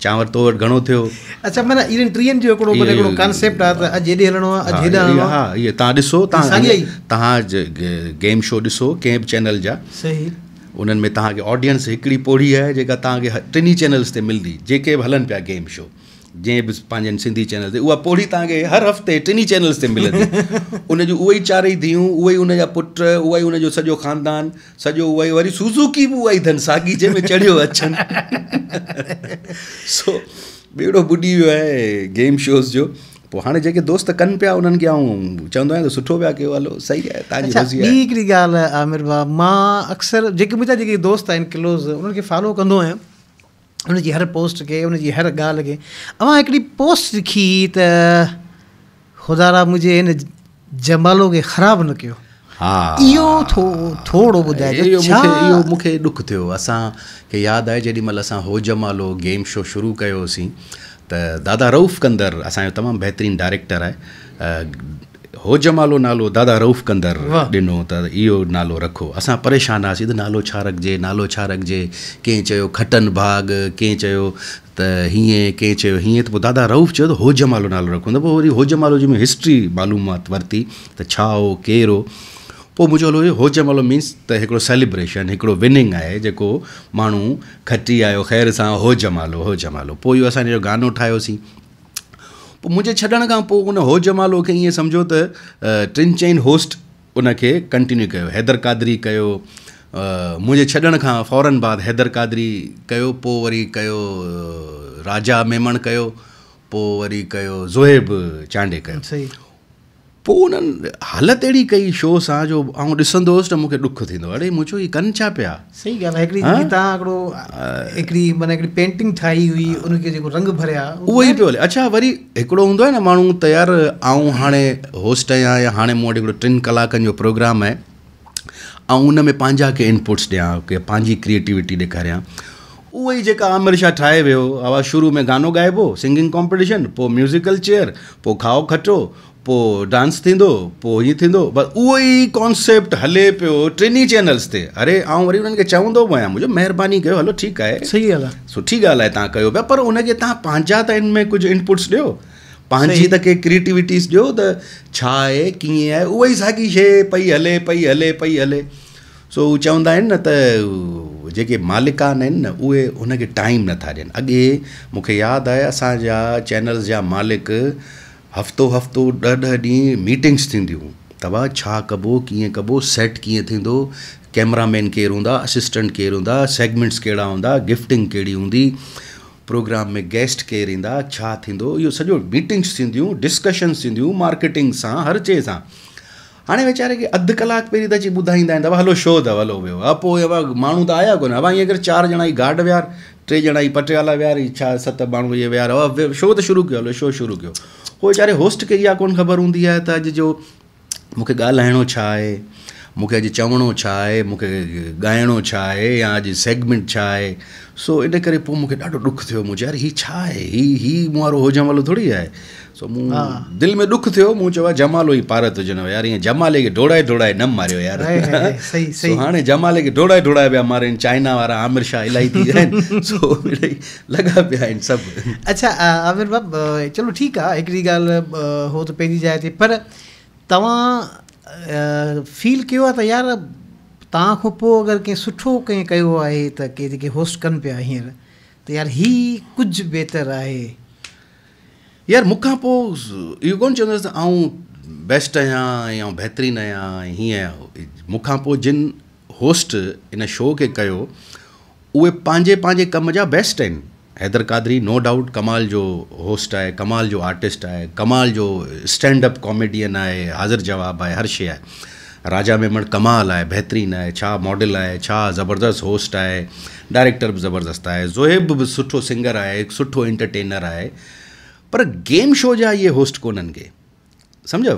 चांवर तो वटि घणो थियो अच्छा माना इन्हनि टीहनि जो कॉन्सेप्ट आहे त अॼु हेॾे हलणो गेम शो ॾिसो कंहिं बि चैनल जा सही में तव्हांखे ऑडियंस हिकिड़ी पोड़ी आहे जेका तव्हांखे चैनल्स ते मिलंदी जेके बि हलनि पिया गेम शो जंहिं बि सिंधी चैनल से उहा पोढ़ी हर हफ़्ते टिनी चैनल्स ते मिलंदी <laughs> उन चार ही ई उ पुट उहा ई ख़ानदान सॼो उहा ई वरी सुज़ूकी बि उहा ई धन साॻी सो ॿेड़ो ॿुॾी वियो आहे गेम शोज़ जो हाँ जो दोस्त कन पे उन्हनि खे आउं चवंदो आहियां त हलो सही आहे तव्हांजी मर्ज़ी अच्छा, आमिर भाउ मां अक्सर जेके मुंहिंजा दोस्त क्लोज़ उन्हनि फॉलो कंदो हुनजी हर पोस्ट खे हुनजी हर गाल खे अवां हिकिड़ी पोस्ट लिखी त खुदारा मुंहिंजे हिन जमालो खे ख़राबु न कयो हाँ। इहो थो थोरो ॿुधाइजो इहो मूंखे ॾुख थियो असांखे यादि आहे जेॾी महिल असां हो जमालो गेम शो शुरू कयोसीं त दादा रऊफ़ कंदर असांजो तमाम बेहतरीन डायरेक्टर आहे हो जमालो नालो दादा रऊफ़ कंदर ॾिनो त इहो नालो रखो असां परेशान हुआसीं त नालो छा रखिजे नालो छा रखिजे कंहिं चयो खटन भाग कंहिं चयो त हीअं कंहिं चयो हीअं त पोइ दादा रऊफ़ चयो त हो जमालो नालो रखूं त पोइ वरी हो जमालो जी में हिस्ट्री मालूमात वरिती त छा हो केरु पोइ मुंहिंजो हलो हो जमालो मीन्स त हिकिड़ो सेलिब्रेशन हिकिड़ो विनिंग आहे जेको माण्हू खटी आयो ख़ैर सां हो जमालो हो जमालो पोइ इहो असां गानो ठाहियोसीं पोइ मुंहिंजे छॾण खां पोइ उन हो जमालो खे ईअं सम्झो त टिनि चइनि होस्ट उनखे कंटिन्यू कयो हैदर कादरी कयो मुंहिंजे छॾण खां फौरन बाद हैदर कादरी कयो पोइ वरी कयो राजा मेमण कयो पोइ वरी कयो ज़ोहेब चांडे कयो सही पोइ उन्हनि हालति अहिड़ी कई शोस आहे जो ऐं ॾिसंदो हुउसि त मूंखे ॾुखु थींदो अड़े मुंहिंजो हीअ कनि छा पिया सही ॻाल्हि आहे हिकिड़ी तव्हां हिकिड़ो हिकिड़ी माना हिकिड़ी पेंटिंग ठाही हुई उनखे जेको रंग भरिया उहो ई पियो हले अच्छा वरी हिकिड़ो हूंदो आहे न माण्हू तयारु आऊं हाणे होस्ट आहियां या हाणे मूं वटि हिकिड़ो टिनि कलाकनि जो प्रोग्राम आहे ऐं उन में पंहिंजा के इनपुट्स ॾियां के पंहिंजी क्रिएटिविटी ॾेखारियां उहो ई जेका आमिर शाह ठाहे वियो आवाज़ शुरू में गानो ॻाइबो सिंगिंग कॉम्पिटिशन पोइ म्यूज़िकल चेयर पोइ खाओ खटो पोइ डांस थींदो पोइ हीअं थींदो बसि उहो ई कॉन्सेप्ट हले पियो टिनी चैनल्स ते अरे आउं वरी उन्हनि खे चवंदो आहियां मुंहिंजो महिरबानी कयो हलो ठीकु आहे सही ॻाल्हि आहे सुठी ॻाल्हि आहे तव्हां कयो पिया पर उनखे तव्हां पंहिंजा त हिन में कुझु इनपुट्स ॾियो पंहिंजी त के क्रिएटिविटीस ॾियो त छा आहे कीअं आहे उहा ई साॻी शइ पई हले पई हले पई हले सो so, चवंदा आहिनि न त जेके मालिकान आहिनि न उहे उनखे टाइम नथा ॾियनि अॻे मूंखे यादि आहे असांजा चैनल्स जा मालिक हफ़्तो हफ़्तो ॾह ॾह ॾींहं मीटिंग्स थींदियूं तवा छा कबो कीअं कबो सेट कीअं थींदो कैमरामैन केरु हूंदा असिस्टेंट केरु हूंदा सेगमेंट्स कहिड़ा हूंदा गिफ्टिंग कहिड़ी हूंदी प्रोग्राम में गेस्ट केरु ईंदा छा थींदो इहो सॼो मीटिंग्स थींदियूं डिस्कशन्स थींदियूं मार्केटिंग सां हर शइ सां हाणे वीचारे खे अधु कलाक पहिरीं त अची ॿुधाईंदा आहिनि बाबा हलो शो अथव हलो वियो हा पोइ माण्हू त आया कोन बाबा ईअं करे चारि ॼणा ई गार्ड विया टे ॼणा ई पटियाला विया छा सत माण्हू इहे विया शो त शुरू कयो हलो शो शुरू कयो उहो वीचारे होस्ट खे इहा कोन ख़बर हूंदी आहे त अॼु जो मूंखे ॻाल्हाइणो छा आहे मूंखे अॼु चवणो छा आहे मूंखे ॻाइणो छा आहे या अॼु सेगमेंट छा आहे सो इन करे पोइ मूंखे ॾाढो ॾुख थियो मुंहिंजे यार हीउ छा आहे हीउ हीउ मुआरो हुजण वालो थोरी आहे सो मूं हाँ। दिल में दुख थियो मूं चयो जमालो ई पारत हुजनव यार ईअं जमाले खे ढोड़ाए ढोड़ाए न मारियो यार सही <laughs> सही हाणे जमाले खे ढोड़ाए ढोड़ाए पिया मारनि चाइना वारा आमिर शाह इलाही थी विया सो मिड़ई लॻा पिया आहिनि सभु अच्छा आमिर बाब चलो ठीकु आहे हिकिड़ी ॻाल्हि हो त पंहिंजी जाइ ते पर तव्हां फील कयो आहे त यार तव्हां खां पोइ अगरि कंहिं सुठो कंहिं कयो आहे त के होस्ट कनि पिया हींअर त यार हीउ कुझु बहितरु आहे यार मुखा पो इहो कोन्ह चवंदुसि त आऊं बेस्ट आहियां या बहितरीनु आहियां हीअं आहियां मूंखां पोइ जिन होस्ट इन शो खे कयो उहे पंहिंजे पंहिंजे कम जा बेस्ट आहिनि हैदर कादरी नो डाउट कमाल जो होस्ट आहे कमाल जो आर्टिस्ट आहे कमाल जो स्टैंड अप कॉमेडियन आहे हाज़िर जवाब आहे हर शइ आहे राजा मेमण कमाल आहे बहितरीनु आहे छा मॉडल आहे छा ज़बरदस्त होस्ट आहे डायरेक्टर बि ज़बरदस्त आहे ज़ोहेब बि सुठो सिंगर आहे सुठो एंटरटेनर आहे पर गेम शो जा ये होस्ट कोनन के समझो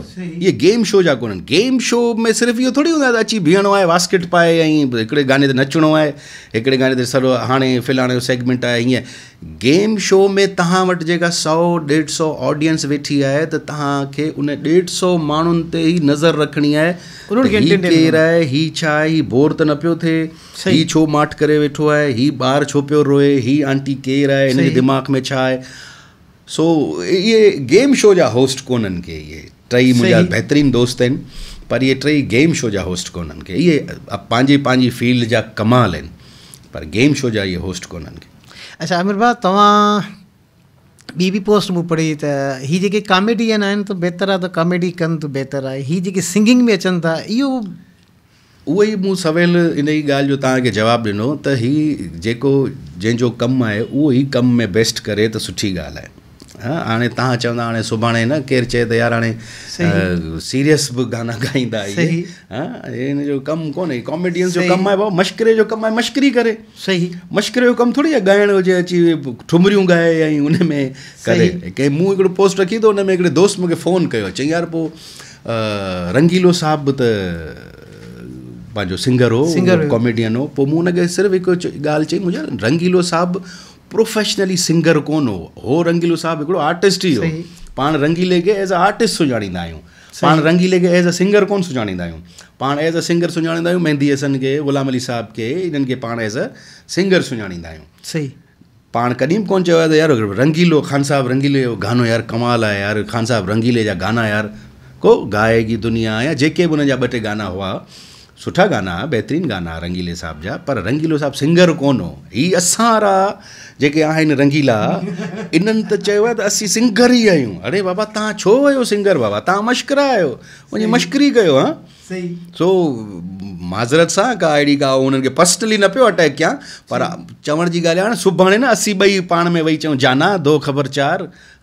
ये गेम शो जा कोन गेम शो में सिर्फ़ु इहो थोरी हूंदो अची बीहणो आहे बास्केट पाए ऐं हिकिड़े गाने ते नचिणो आहे हिकिड़े गाने ते सॼो हाणे फिलहाणे सेगमेंट आहे हीअं गेम शो में तव्हां वटि जेका सौ ॾेढ सौ ऑडियंस वेठी आहे त तव्हांखे उन ॾेढ सौ माण्हुनि ते ई नज़र रखणी आहे केरु आहे ही छा आहे ही बोर त न पियो थिए ही छो माठ करे वेठो आहे ही ॿारु छो पियो रोए ही आंटी केरु आहे हिन जे दिमाग़ में छा आहे सो so, ये गेम शो जा होस्ट कोनन के ये टई मुंहिंजा बेहतरीन दोस्त आहिनि पर ये टई गेम शो जा होस्ट कोननि के इहे पंहिंजी पंहिंजी फील्ड जा कमाल आहिनि पर गेम शो जा इहे होस्ट कोननि के अच्छा आमिर भाउ तव्हां ॿी बि पोस्ट मूं पढ़ी त ही जेके कॉमेडियन आहिनि त बहितरु आहे त कॉमेडी कनि त बहितरु आहे ही जेके सिंगिंग में अचनि था इहो उहो ई मूं सवेल इन ई ॻाल्हि जो तव्हांखे जवाबु ॾिनो त ही जेको जंहिंजो कमु आहे उहो ई कम में बेस्ट करे त सुठी ॻाल्हि आहे हाँ हाँ चवंदा हाणे सुभाणे न केरु चए त यार हाणे सीरियस बि गाना ॻाईंदा इहे हाँ, हिन जो कमु कोन्हे कॉमेडियंस जो कमु आहे भाउ मश्किरे जो कमु आहे मश्किरी करे सही मश्किरे जो कमु थोरी आहे ॻाइण हुजे अची ठुमरियूं ॻाए ऐं हुन करे कंहिं पोस्ट रखी तो हुन में दोस्त मुझे फ़ोन कयो चई यार रंगीलो साहब तो त सिंगर हो कॉमेडियन हो पोइ एक हुनखे चई मुंहिंजा रंगीलो साहब प्रोफेशनली सिंगर कोन हो हो रंगीलो साहब हिकिड़ो आर्टिस्ट ई हो पाण रंगीले के एज़ अ आर्टिस्ट सुञाणींदा आहियूं पाण रंगीले खे एज़ अ सिंगर कोन सुञाणींदा आहियूं पाण एज़ अ सिंगर सुञाणींदा आहियूं मेहंदी हसन खे ग़ुलाम अली साहब के इन्हनि खे पाण एज़ अ सिंगर सुञाणींदा आहियूं सही पाण कॾहिं बि कोन चयो यार रंगीलो ख़ान साहब रंगीले जो गानो यार कमाल है यार ख़ान साहब रंगीले जा गाना यार को गाएगी दुनिया या जेके बि जा ॿ गाना हुआ सुठा गाना बेहतरीन गाना रंगीले साहब जा पर रंगीलो साहब सिंगर कोन हो ही असारा જે કે આ હે રંગીલા ઇનન ત ચહેવા ત અસી સિંગર આયયુ અરે બાબા તા છોયો સિંગર બાબા તા મસ્કરાયો મસ્કરી ગયો હા સહી તો માઝરસા ગા આઈડી ગા ઓનકે પર્સટલી ન પ્યો અટેકયા પર ચવણજી ગાલ્યાન સુભાણે ને અસી બઈ પાણ મે વઈ ચુ જાના દો ખબર ચાર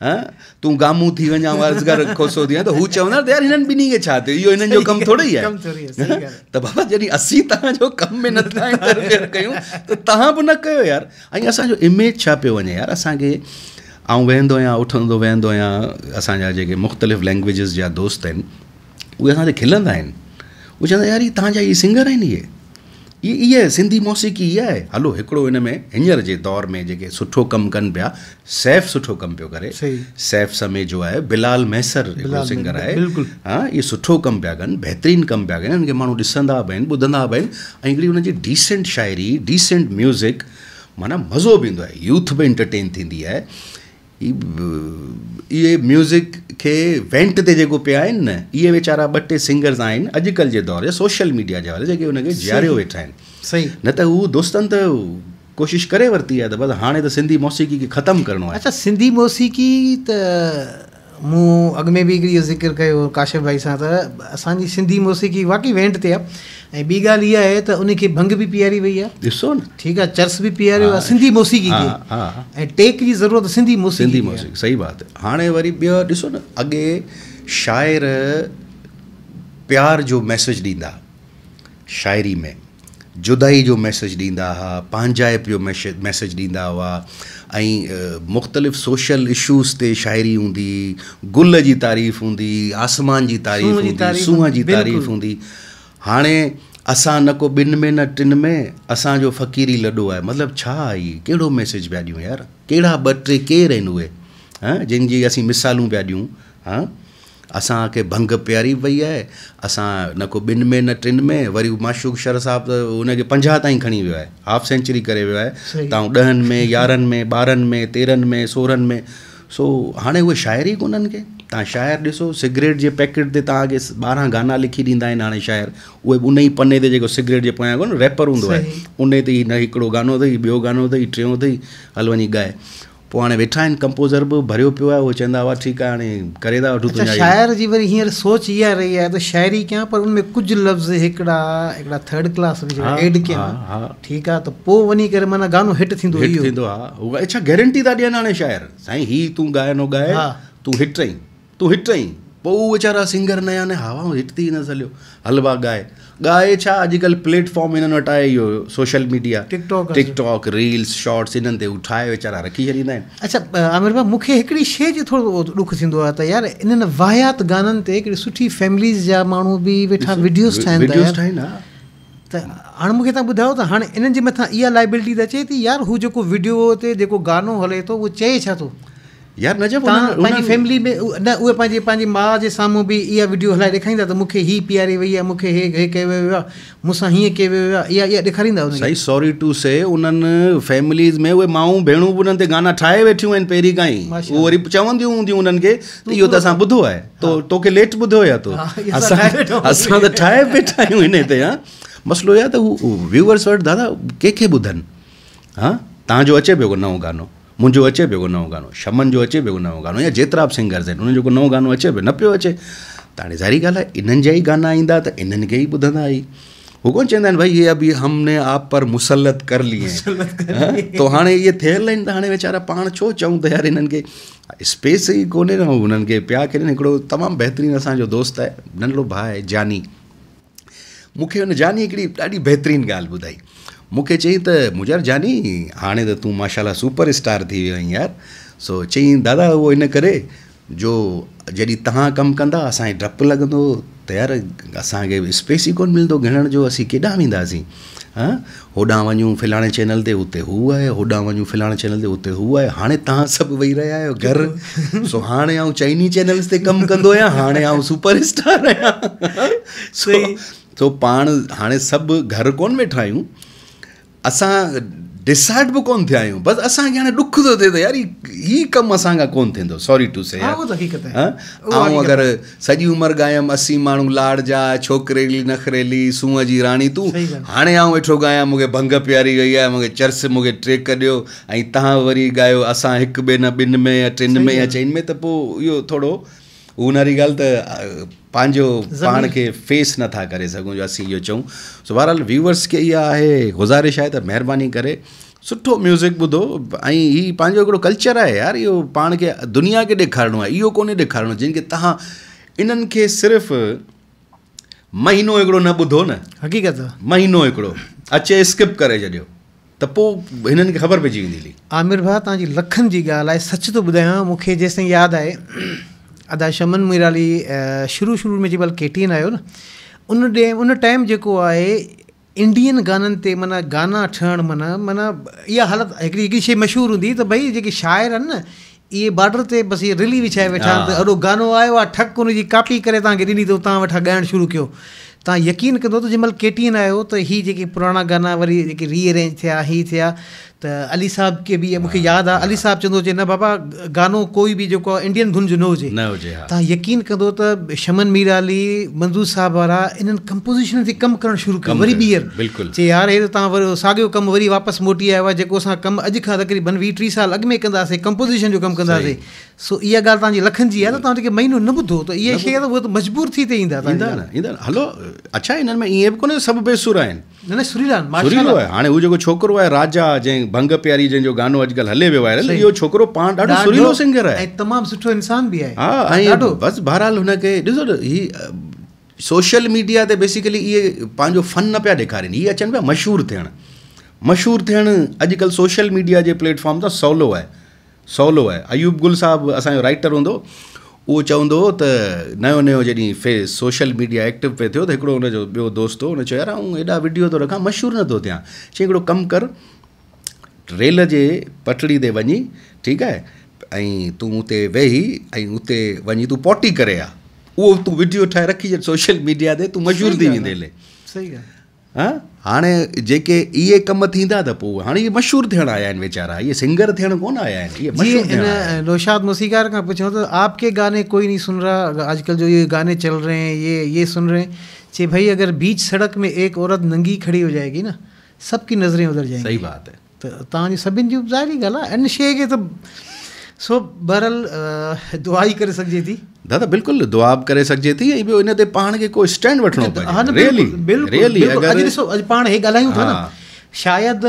હા તું ગામું થી વયા વર્ઝગર ખોસો દિયા તો હું ચવણ યાર ઇનન બી ની કે ચાતે યો ઇનન જો કમ થોડી હૈ કમ થોડી હૈ સહી તો બાબા જની અસી તા જો કમ મે નત કઈ કર કઈયુ તો તાહા બ ન કયો યાર આયસા જો ઇ इहे छा पियो वञे यार असांखे ऐं वेहंदो आहियां उथंदो वेहंदो आहियां असांजा जेके मुख़्तलिफ़ लैंग्वेजिस जा दोस्त आहिनि उहे असां खिलंदा आहिनि उहे चवंदा यार तव्हांजा इहे सिंगर आहिनि इहे इहे इहा सिंधी मौसीक़ी इहा आहे हलो हिकिड़ो हिन में हींअर जे दौर में जेके सुठो कमु कनि पिया सैफ़ सुठो कमु पियो करे सैफ़ समय जो आहे बिलाल मैसर हिकिड़ो सिंगर आहे हा इहे सुठो कमु पिया कनि बहितरीनु कमु पिया कनि हिनखे माण्हू ॾिसंदा बि आहिनि ॿुधंदा बि आहिनि ऐं हिकिड़ी हुनजी डीसेंट शाइरी डीसेंट म्यूज़िक माना मज़ो भी ईंदो यूथ भी इंटरटेन थींदी आहे इहे म्यूज़िक के वेंट ते जेको पिया आहिनि न इहे वीचारा ॿ सिंगर्स आहिनि अॼुकल्ह जे दौर सोशल मीडिया जे वारे जेके हुनखे जीआरियो वेठा आहिनि सही न तो हू दोस्तनि त कोशिशि करे वरिती आहे त बसि हाणे त सिंधी मौसीक़ी खे ख़तमु करिणो आहे अच्छा सिंधी मौसीक़ी त मूं अॻु में बि हिकिड़ी ज़िक्र कयो काशिफ़ भाई सां त असांजी सिंधी मौसीक़ी वाक़ई वेंट ते आहे ऐं ॿी ॻाल्हि इहा आहे त उनखे भंग बि पीआरी वई आहे ॾिसो न ठीकु आहे चर्स बि पीआरियो आहे सिंधी मौसीक़ी ऐं टेक जी ज़रूरत सिंधी मौसीक़ी सिंधी मौसीक़ी सही बात हाणे वरी ॿियो ॾिसो न अॻे शाइर प्यार जो मैसेज ॾींदा शाइरी में जुदाई जो मैसेज ॾींदा हुआ पंहिंजाइप जो मैसेज ॾींदा हुआ ऐं मुख़्तलिफ़ सोशल इशूज़ ते शाइरी हूंदी गुल जी तारीफ़ हूंदी आसमान जी तारीफ़ हूंदी सूंहं जी तारीफ़ हूंदी हाणे असां न को ॿिनि में न टिनि में असांजो फ़क़ीरी लॾो आहे मतिलबु छा आहे कहिड़ो मैसेज पिया ॾियूं यार कहिड़ा ॿ टे केर आहिनि उहे हा जंहिंजी असीं मिसालूं पिया ॾियूं हा असांखे भंग प्यारी वई आहे असां न को ॿिनि में न टिनि में वरी माशूक शर साहब हुनखे पंजाह ताईं खणी वियो आहे हाफ सेंचुरी करे वियो आहे तव्हां ॾहनि में यारहनि में ॿारहनि में तेरहनि में सोरहनि में सो हाणे उहे शाइरी कोन्हनि खे तव्हां शाइर ॾिसो सिगरेट जे पैकेट ते तव्हांखे ॿारहं गाना लिखी ॾींदा आहिनि हाणे शाइर उहे उन ई पने ते जेको सिगरेट जे पोयां कोन रैपर हूंदो आहे उन ते ई न हिकिड़ो गानो अथई ॿियो गानो अथई टियों अथई हल वञी ॻाए પોણે બેઠા કમ્પોઝર ભરીઓ પ્યો આઓ ચાંદાવા ઠીક આને કરે દાટો તુન શાયર જી ભરી હિયર સોચ યા રહી હે તો શાયરી ક્યાં પર ઉનમે કુછ લફઝ એકડા એકડા થર્ડ ક્લાસ એડ કે હા હા ઠીક આ તો પો વની કરે મને ગાન હિટ થી દો હિટ થી દો આ ઓછા ગેરંટી દા દેનાને શાયર સહી તું ગાય નો ગાય તું હિટઈ તું હિટઈ પો બિચારા સિંગર નયાને હવા હિટતી ન સલ્યો હલવા ગાય छा अॼुकल्ह टिकटॉक रील्स आमिर भाउ मूंखे हिकिड़ी शइ जो थोरो ॾुखु थींदो आहे त यार इन्हनि वाहियात गाननि ते सुठी ठाहिनि त हाणे मूंखे तव्हां ॿुधायो त हाणे इन्हनि जे मथां इहा लाइबिलिटी त अचे थी यार हू जेको वीडियो ते जेको गानो हले थो उहो चए छा थो यार नजब पंहिंजी फैमिली में न उहे पंहिंजे पंहिंजी माउ जे साम्हूं बि इहा वीडियो हलाए ॾेखारींदा त तो मूंखे हीअ पीआरे वई आहे मूंखे हे हे कयो वियो आहे मूंसां हीअं कयो वियो आहे इहा इहा ॾेखारींदा साईं सॉरी टू से उन्हनि फैमिलीज़ में उहे माऊं भेणूं बि उन्हनि ते गाना ठाहे वेठियूं आहिनि पहिरीं खां ई उहे वरी चवंदियूं हूंदियूं उन्हनि खे त इहो त असां ॿुधो आहे तो तोखे लेट ॿुधो या तो असां त ठाहे वेठा आहियूं हिन ते हा मसइलो इहो आहे त हू व्यूअर्स वटि दादा कंहिंखे ॿुधनि हा तव्हांजो अचे पियो नओं गानो मुंहिंजो अचे पे को नओं गानो शमन जो अचे पियो को नओं या जेतिरा बि सिंगर्स आहिनि हुननि जेको अचे पियो न पो अचे त हाणे ज़ाहिरी ॻाल्हि आहे इन्हनि गाना इंदा तो इन्हनि खे ई ॿुधंदा ई हू कोन चवंदा आहिनि भई अभी हमने आप पर मुसलत कर लिए हाँ? तो हाँ ये थे आहिनि त हाणे छो चऊं त यार इन्हनि स्पेस ही को न हुननि खे पिया खेॾनि हिकिड़ो दोस्त आहे नंढिड़ो भाउ आहे जानी मुख्य जानी हिकिड़ी ॾाढी बहितरीनु ॻाल्हि मूंखे चयईं त मुंहिंजा जानी हाणे त तूं माशाला सुपर स्टार थी वियो आहीं यार सो चयईं दादा उहो इन करे जो जॾहिं तव्हां कमु कंदा असांखे डपु लॻंदो त यार असांखे स्पेस ई कोन मिलंदो गिणण जो असीं केॾां वेंदासीं हां होॾां वञूं फलाणे चैनल ते उते हू आहे होॾां वञूं फलाणे चैनल ते उते हू आहे हाणे तव्हां सभु वेही रहिया आहियो घरु सो हाणे आउं चाइनी चैनल्स ते कमु कंदो आहियां हाणे आउं सुपर स्टार आहियां सो सो पाण हाणे सभु घर कोन वेठा आहियूं असां डिसाइड बि कोन थिया आहियूं बसि असांखे हाणे ॾुख थो थिए त यार हीउ कमु असां खां कोन थींदो सॉरी टू से ऐं अगरि सॼी उमिरि ॻायमि असी माण्हू लाड़ जा छोकिरेली नखरेली सूंहं जी राणी तूं हाणे आउं वेठो ॻायां मूंखे भंग प्यारी वई आहे मूंखे चर्स मूंखे ट्रेक ॾियो ऐं तव्हां वरी ॻायो असां हिकु ॿिए न ॿिनि में या टिनि में या चइनि में त पोइ इहो थोरो हू ॻाल्हि त पंहिंजो पाण खे फेस नथा करे सघूं जो असीं इहो चऊं सो बहरहाल व्यूवर्स के इहा आहे गुज़ारिश है त महिरबानी करे सुठो म्यूज़िक बुधो ऐं हीउ पंहिंजो कल्चर है यार इहो पाण खे दुनिया के ॾेखारिणो है इहो कोन्हे ॾेखारिणो जिनके खे तव्हां इन्हनि खे महीनो हिकिड़ो न बुधो न हक़ीक़त महीनो हिकिड़ो अचे स्किप करे छॾियो तो पोइ ख़बर पे वेंदी आमिर भा तव्हांजी लखन की ॻाल्हि आहे सच थो ॿुधायांव मूंखे जेसिताईं यादि आहे अदा शमन मीराली शुरू शुरू में जी महिल केटीन आयो न उन ॾे उन टाइम जेको आहे इंडियन गाननि ते माना गाना ठहणु माना माना यह हालत हिकिड़ी हिकिड़ी शइ मशहूरु हूंदी त भई जेके न ये बॉर्डर से बस ये रिली विछाए वेठा आहिनि त अहिड़ो गानो आयो आहे ठक उनकी कॉपी करे तव्हांखे ॾिनी अथऊं तव्हां वठां शुरू कयो तव्हां यकीन कंदो त जंहिं महिल केटीन आयो त हीअ जेके पुराणा गाना वरी जेके रीअरेंज थिया हीअ थिया त अली साहब खे बि मूंखे यादि आहे अली साहिब चवंदो हुजे न बाबा गानो कोई बि जेको आहे इंडियन धुन जो न हुजे तव्हां यकीन कंदो त शमन मीरा अली मंज़ूर साहिब वारा इन्हनि कंपोज़िशन ते कमु करणु शुरू कयो वरी ॿीहर बिल्कुलु चए यार हे तव्हां वरी साॻियो कमु वरी वापसि मोटी आयो आहे जेको असां कमु अॼु खां तक़रीबन वीह टीह साल अॻु में कंदासीं कंपोज़िशन जो कमु कंदासीं सो इहा ॻाल्हि तव्हांजी लखनि जी आहे त तव्हां जेके महीनो न ॿुधो त इहे शइ त उहे त मजबूर थी त ईंदा हलो अच्छा हिननि में ईअं बि कोन्हे सभु बेसुर आहिनि हाणे जेको छोकिरो आहे राजा जंहिं भंग प्यारी जो गानो अॼुकल्ह हले वियो वायरल इहो छोकिरो पाण ॾाढो सुरीलो सिंगर आहे ऐं सुठो इंसान बि आहे हा ऐं बहरहाल हुनखे ॾिसो न हीउ सोशल मीडिया ते बेसिकली ये पंहिंजो फन न पिया ॾेखारीनि इहे अचनि पिया मशहूर थियणु मशहूरु थियणु अॼुकल्ह सोशल मीडिया जे प्लेटफॉर्म सां सवलो आहे सवलो है अयूब गुल साहब असांजो राइटर हूंदो उहो चवंदो हो त नयो नयो जॾहिं फेस सोशल मीडिया एक्टिव पे थियो त हिकिड़ो हुनजो ॿियो दोस्त हो हुन चयो यार आउं हेॾा वीडियो थो रखां मशहूरु नथो थियां चई हिकिड़ो कमु कर रेल जे पटड़ी ते वञी ठीकु आहे ऐं तूं उते वेही ऐं उते वञी तूं पॉटी करे आ उहो तूं ठाहे रखी छॾ सोशल मीडिया ते तूं मशहूर थी वेंदे ले सही आहे हा हाणे जेके इहे कम थींदा त पोइ हाणे इहे मशहूर थियण आया आहिनि वीचारा इहे सिंगर थियण कोन आया आहिनि इहे नौशाद मुसीकार खां पुछूं तो आपके गाने कोई नहीं सुन रहा आजकल जो ये गाने चल रहे हैं ये ये सुन रहे हैं चे भाई अगर बीच सड़क में एक औरत नंगी खड़ी हो जाएगी ना सबकी नज़रें उधर जाएंगी सही बात है त तव्हांजी सभिनि जी ज़ाहिरी ॻाल्हि आहे इन शइ खे त सो सभु दुआ ई करे सघिजे थी दादा बिल्कुलु दुआ बि करे सघिजे थी ऐं ॿियो इन ते पाण खे को स्टैंड वठिणो पवंदो अॼु पाण इहे ॻाल्हायूं था न शायद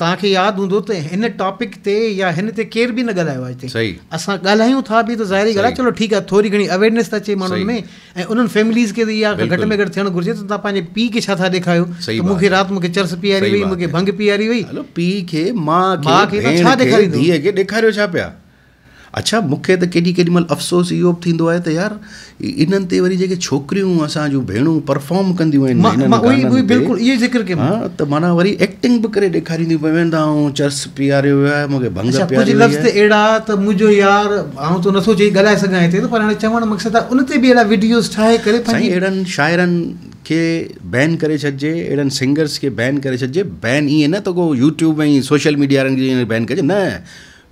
तव्हांखे यादि हूंदो त हिन टॉपिक ते या हिन ते केर बि न ॻाल्हायो आहे हिते असां ॻाल्हायूं था बि त ज़ाहिरी ॻाल्हि आहे चलो ठीकु आहे थोरी घणी अवेयरनेस त अचे माण्हुनि में ऐं उन्हनि फैमिलीज़ खे इहा घटि में घटि थियणु घुरिजे त तव्हां पंहिंजे पीउ खे छा था ॾेखारियो मूंखे राति मूंखे चर्स पीआरी हुई मूंखे भंग पीआरी हुई पीउ खे माउ छा ॾेखारियो छा पिया আচ্ছা মুকে তে কি কিমাল আফসোস ইও থিনদো আ তে یار ইনন তে বরি যে ছোকরিউ আসা জু ভেনু পারফর্ম কন্দি হই ইনন ওই ওই একদম ই জিকির কে হ্যাঁ তো মানা বরি অ্যাক্টিং ব করে দেখারি দিও ভেন্ডা হ চ ルス পি আ রে মুকে ভঙ্গা পিয়া কিছু লজ তে এড়া তো মুজো یار আউ তো নসো চি গলাই সগা তে তো ফরাণ চবন মকসদা ইনতে বি এড়া ভিডিওস ঠায়ে করে পানি এড়ন শায়রেন কে ব্যান করে চজে এড়ন সিংগারস কে ব্যান করে চজে ব্যান ই না তো গো ইউটিউব এ সোশ্যাল মিডিয়া রিন ব্যান করে না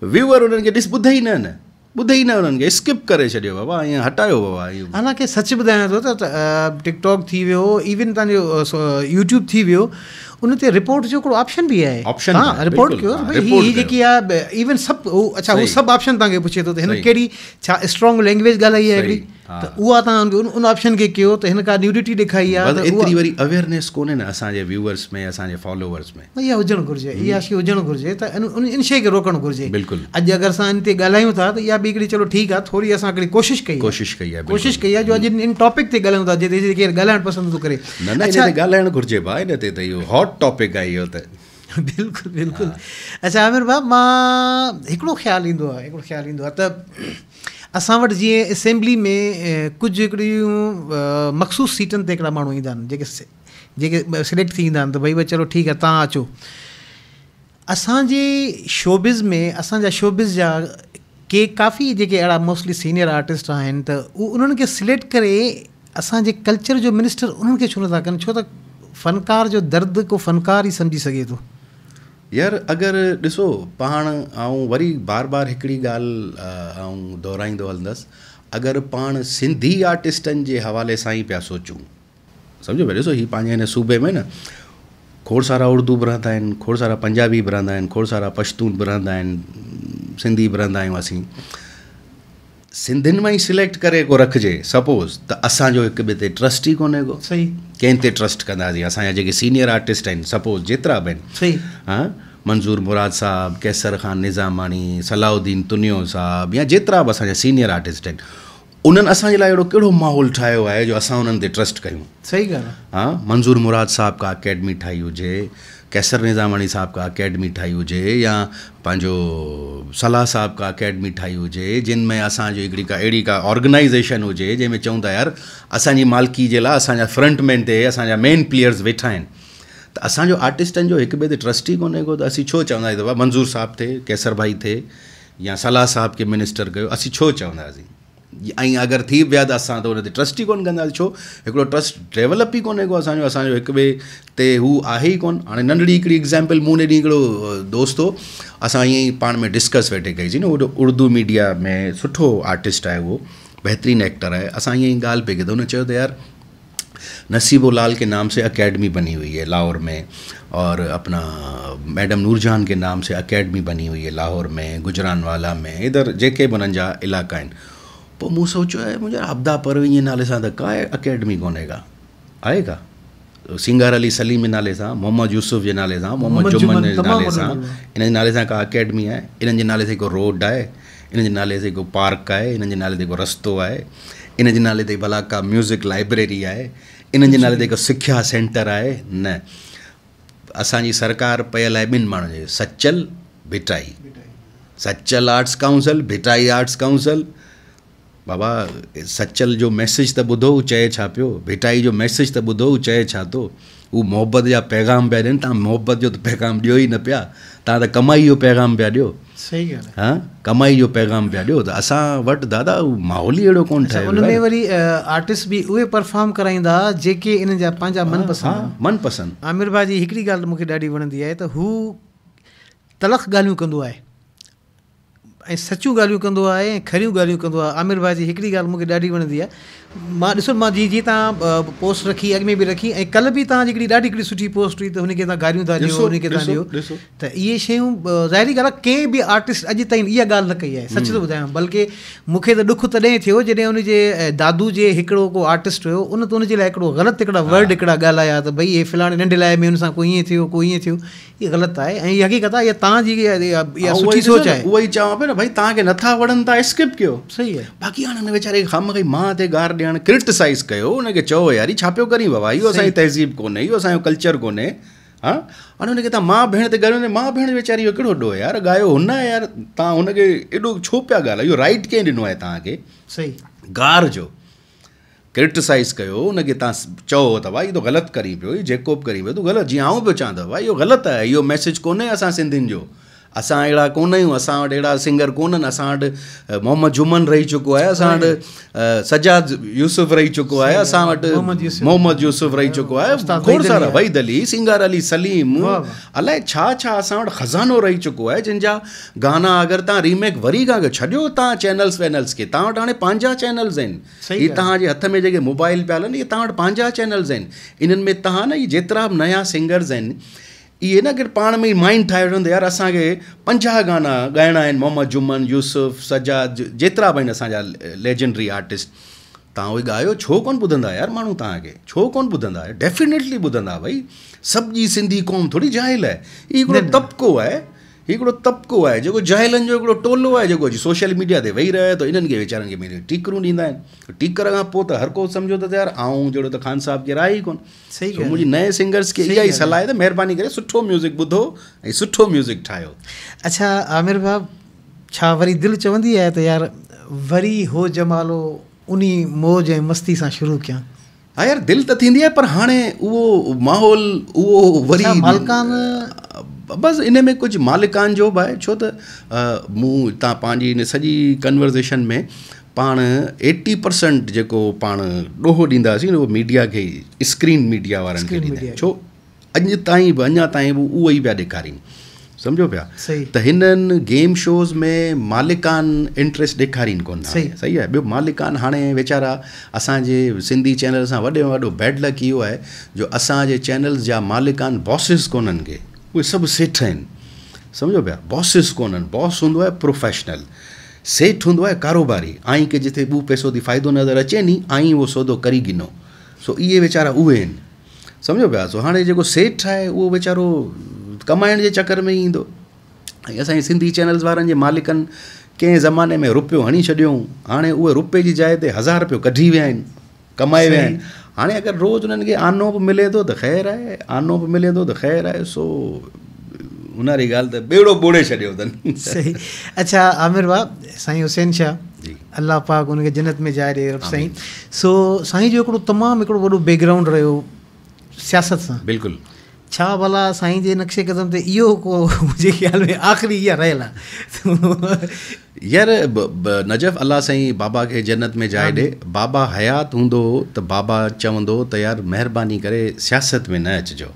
व्यूअर उन्हनि खे ॾिस ॿुधे ई न न ॿुधे ई न उन्हनि खे स्किप करे छॾियो बाबा ईअं हटायो बाबा इहो हालांकि सच ॿुधायां थो त टिकटॉक थी वियो इवन तव्हांजो यूट्यूब थी वियो उन ते रिपोर्ट जो हिकिड़ो ऑप्शन बि आहे ऑप्शन हा रिपोर्ट कयो हीअ जेकी आहे इवन सभु अच्छा हू सभु ऑप्शन तव्हांखे पुछे थो त हिन कहिड़ी छा स्ट्रॉन्ग लैंग्वेज ॻाल्हाई आहे हिकिड़ी त उहा तव्हां उन ऑप्शन खे कयो त हिन का न्यूडिटी ॾेखारी आहे इहा शइ हुजणु घुरिजे रोकणु घुरिजे बिल्कुलु अॼु अगरि असां इन ते ॻाल्हायूं था त इहा बि हिकिड़ी ठीकु आहे थोरी असां कोशिशि कई कोशिशि कई आहे कोशिशि कई आहे जो <laughs> अच्छा आमिर मां हिकिड़ो ख़्यालु असां वटि जीअं असेंबली में कुझु हिकिड़ियूं मखसूस सीटनि ते हिकिड़ा माण्हू ईंदा आहिनि जेके जेके सिलेक्ट थी ईंदा आहिनि त भई भई चलो ठीकु आहे तव्हां अचो असांजे शोबेज़ में असांजा शोबेज़ जा के काफ़ी जेके अहिड़ा मोस्टली सीनियर आर्टिस्ट आहिनि त उहे उन्हनि खे सिलेक्ट करे असांजे कल्चर जो मिनिस्टर उन्हनि खे छो नथा कनि छो त फ़नकार जो दर्द को फ़नकार ई सम्झी सघे थो यार अगर ॾिसो पाण ऐं वरी बार बार हिकिड़ी ॻाल्हि ऐं दोहिराईंदो हलंदसि अगरि पाण सिंधी आर्टिस्टनि जे हवाले सां ई पिया सोचूं सम्झो भई ॾिसो हीअ पंहिंजे हिन सूबे में न खोड़ सारा उर्दू बि रहंदा आहिनि खोड़ सारा पंजाबी बि रहंदा आहिनि खोड़ सारा पश्तून बि रहंदा आहिनि सिंधी बि रहंदा आहियूं असीं सिंधियुनि में ई सिलेक्ट करे को रखिजे सपोज़ त असांजो हिक ॿिए ते ट्रस्ट ई कोन्हे को सही कंहिं ते ट्रस्ट कंदासीं असांजा जेके सीनियर आर्टिस्ट आहिनि सपोज़ जेतिरा बि आहिनि सही हा मंज़ूर मुराद साहबु कैसर ख़ान निज़ामानी सलाउद्दीन तुनियो साहबु या जेतिरा बि असांजा सीनियर आर्टिस्ट आहिनि उन्हनि असांजे लाइ अहिड़ो कहिड़ो माहौल ठाहियो आहे जो असां उन्हनि ते ट्रस्ट कयूं सही ॻाल्हि हा मंज़ूर मुराद साहब का अकेडमी ठाही हुजे कैसर निजामणी साहब का अकेडमी ठाही हुजे या पंहिंजो सलाह साहब का अकेडमी ठाही हुजे जिन में असांजो हिकिड़ी का अहिड़ी का ऑर्गेनाइज़ेशन हुजे जंहिंमें चऊं था यार असांजी मालकी जे लाइ असांजा फ्रंटमैन ते असांजा मेन प्लेयर्स वेठा आहिनि त असांजो आर्टिस्टनि जो हिक ॿिए ते ट्रस्ट ई कोन्हे को त असीं छो चवंदासीं बाबा मंज़ूर साहब थिए कैसर भाई थिए या सलाह साहब खे मिनिस्टर कयो असीं छो चवंदासीं ऐं अगरि थी बि विया त असां त हुन ते ट्रस्ट ई कोन कंदासीं छो हिकिड़ो ट्रस्ट डेवलप ई कोन्हे को असांजो असांजो हिक ॿिए ते हू आहे ई कोन हाणे नंढड़ी हिकिड़ी एग्ज़ाम्पल मूं ॾेॾी हिकिड़ो दोस्त हो असां ईअं ई पाण में डिस्कस वेठे कईसीं न उर्दू मीडिया में सुठो आर्टिस्ट आहे उहो बेहतरीन एक्टर आहे असां ईअं ई ॻाल्हि पई कई त हुन चयो त यार नसीबो लाल के नाम से अकेडमी बनी हुई है लाहौर में और अपना मैडम नूरजान के नाम से अकेडमी बनी हुई है लाहौर में गुजरानवाला में इधर जेके बननि जा इलाका आहिनि પણ હું સોચ્યો એ મુજબ આબદા પરવીની નાલે સાં ધક્કા अकेडमी કોનેગા आएगा तो सिंगार अली सलीम जे नाले सां मोहम्मद यूसुफ जे नाले सां मोहम्मद जुमन जे नाले सां इन जे नाले सां का अकेडमी आहे इन्हनि जे नाले सां हिकु रोड आहे इन जे नाले सां हिकु पार्क आहे इन्हनि जे नाले ते हिकु रस्तो आहे इन जे नाले ते भला का म्यूज़िक लाइब्रेरी आहे इन्हनि जे नाले ते हिकु सिख्या सेंटर आहे न असांजी सरकार पयल आहे ॿिनि माण्हुनि जे Sachal Bhitai Sachal arts council Bhitai arts council बाबा सचल जो मैसेज तो ॿुधो चए छा भिटाई जो मैसेज तो ॿुधो चए छा थो तो? उहो मोहबत पैगाम पिया ॾियनि तव्हां जो पैगाम ॾियो ई न पाया तव्हां त कमाई जो पैगाम पिया ॾियो सही ॻाल्हि हा कमाई जो पैगाम पे ॾियो त असां वटि दादा माहौल ही अड़ो को अच्छा, ठहियो हुन आर्टिस्ट बि उहे परफॉर्म कराईंदा इन जा पंहिंजा मनपसंदि मनपसंदि आमिर भाजी जी हिकिड़ी वणंदी आहे त तलख ॻाल्हियूं कंदो ऐं सचियूं ॻाल्हियूं कंदो आहे ऐं खरियूं ॻाल्हियूं कंदो आहे आमिर जी हिकिड़ी ॻाल्हि मूंखे ॾाढी वणंदी आहे मां ॾिसो मां जीअं जीअं तव्हां पोस्ट रखी अॻिमें बि रखी ऐं कल्ह बि तव्हांजी हिकिड़ी ॾाढी हिकिड़ी सुठी पोस्ट हुई त हुनखे तव्हां गारियूं था ॾियो हुनखे तव्हां ॾियो त इहे शयूं ज़ाहिरी ॻाल्हि आहे कंहिं बि आर्टिस्ट अॼु ताईं इहा ॻाल्हि न कई आहे सच थो ॿुधायां बल्कि मूंखे त ॾुख तॾहिं थियो जॾहिं हुनजे दादू जे हिकिड़ो को आर्टिस्ट हुयो उन त हुनजे लाइ हिकिड़ो ग़लति हिकिड़ा वर्ड हिकिड़ा ॻाल्हाया त भई इहे फिलहाल नंढे लाइ में हुन सां को ईअं थियो को ईअं थियो इहो ग़लति आहे ऐं हक़ीक़त आहे इहा तव्हांजी सोच आहे उहो ई चवां पियो न भई तव्हांखे नथा वणनि था स्किप कयो सही आहे बाक़ी हाणे मां ते गार ॾियणु क्रिटिसाइज़ कयो हुनखे चओ यार छा पियो करीं बाबा इहो असांजी तहज़ीब कोन्हे इहो असांजो कल्चर कोन्हे हा हाणे हुनखे तव्हां मां भेण ते ॻाल्हायो मां भेण वेचारी इहो कहिड़ो ॾोह यार ॻायो हुन यार तव्हां हुनखे एॾो छो पिया ॻाल्हायो इहो राइट कंहिं ॾिनो आहे तव्हांखे सही गार जो क्रिटिसाइज़ कयो हुनखे तव्हां चओ त भाई इहो ग़लति करी पियो जेको बि करी पियो तूं ग़लति जीअं आउं पियो चवां त भाई इहो ग़लति आहे इहो मैसेज कोन्हे असां सिंधियुनि जो अस अड़ा को असा सिंगर को अस मोहम्मद जुम्मन रही चुको है असां सजाद यूसुफ रही चुको है असां मोहम्मद यूसुफ रही चुको आहे सारा वहीद अली सिंगर अली सलीम अलाए अस ख़ज़ानो रही चुको है जंहिंजा गाना अगर तव्हां रीमेक वरी खां छॾियो तव्हां चैनल्स वैनल्स खे तव्हां वटि हाणे चैनल्स आहिनि इहे हथ में मोबाइल पिया हलनि इहे तव्हां वटि पंहिंजा चैनल्स इन में तव्हां न इहे जेतिरा बि नया सिंगर्स इहे न की पाण में माइंड ठाहे वठंदो यार असांखे पंजाह गाना ॻाइणा आहिनि मोहम्मद जुम्मन यूसुफ सजाद जेतिरा बि आहिनि असांजा लेजेंडरी आर्टिस्ट तव्हां उहे ॻायो छो कोन ॿुधंदा यार माण्हू तव्हांखे छो कोन ॿुधंदा डेफिनेटली ॿुधंदा भई सॼी सिंधी क़ौम थोरी जाहिल आहे ई हिकिड़ो तबिको आहे हिकिड़ो तबिको आहे जेको जाहिलनि जो हिकिड़ो टोलो आहे जेको अॼु सोशल मीडिया ते वेही रहे थो तो इन्हनि खे वीचारनि खे मिली टीकरूं ॾींदा आहिनि टीकर तो खां पोइ त हर को सम्झो त यार आऊं जहिड़ो त ख़ान साहिब खे राह ई कोन सही so, तो मुंहिंजी नए सिंगर्स खे इहा ई सलाह आहे त महिरबानी करे सुठो म्यूज़िक ॿुधो ऐं सुठो म्यूज़िक ठाहियो अच्छा आमिर भाउ छा वरी दिलि चवंदी आहे त यार वरी हो जमालो उन मौज ऐं मस्ती सां शुरू कयां हा यार दिलि त थींदी आहे पर हाणे उहो माहौल उहो वरी बस इन में कुझु मालिकान जो भी है छो त मूं तव्हां पंहिंजी इन में पा एटी परसेंट जो पा ॾोहो ॾींदासीं उहो मीडिया के स्क्रीन मीडिया वारनि छो अज ताईं बि अञा ताईं बि उहो ई पिया ॾेखारीनि गेम शोज़ में मालिकान इंट्रेस्ट दिखारीन को सही है ॿियो मालिकान हाँ वेचारा असांजे सिंधी चैनल से वे में वॾो बैड लक इहो जो असांजे चैनल्स जा मालिकान बॉसिस को उहे सभु सेठ आहिनि सम्झो पिया बॉसिस कोन्हनि बॉस हूंदो आहे प्रोफेशनल सेठ हूंदो आहे कारोबारी आई के जिथे ॿू पैसो थी फ़ाइदो नज़र अचे नी आई उहो सौदो करी गिनो सो इहे वीचारा उहे आहिनि सम्झो पिया सो हाणे जेको सेठ आहे उहो वीचारो कमाइण जे चकर में ई ईंदो ऐं असांजे सिंधी चैनल्स वारनि जे मालिकनि कंहिं ज़माने में रुपियो हणी छॾियऊं हाणे उहे रुपए जी जाइ ते हज़ार रुपियो कढी विया आहिनि कमाए विया आहिनि हाँ अगर रोज़ उन्हें आनोप मिले तो खैर ख़ैरु आनोप मिले तो खैर ख़ैरु सो हुन वारी ॻाल्हि त ॿेड़ो ॿोड़े छॾियो सही अच्छा आमिर भाउ साईं हुसैन शाह अल्लाह पाक उनके जन्नत में जाए ॾे साईं सो साईं जो हिकिड़ो तमामु बैकग्राउंड रहियो सियासत सां बिल्कुलु छा भला साईं जे नक्शे क़दम ते इहो को <laughs> मुंहिंजे ख़्याल में आख़िरी इहा रहियल आहे <laughs> यार नजफ़ अलाह साईं बाबा खे जन्नत में जाइ हाँ ॾे बाबा हयात हूंदो त बाबा चवंदो त यार महिरबानी करे सियासत में न अचिजो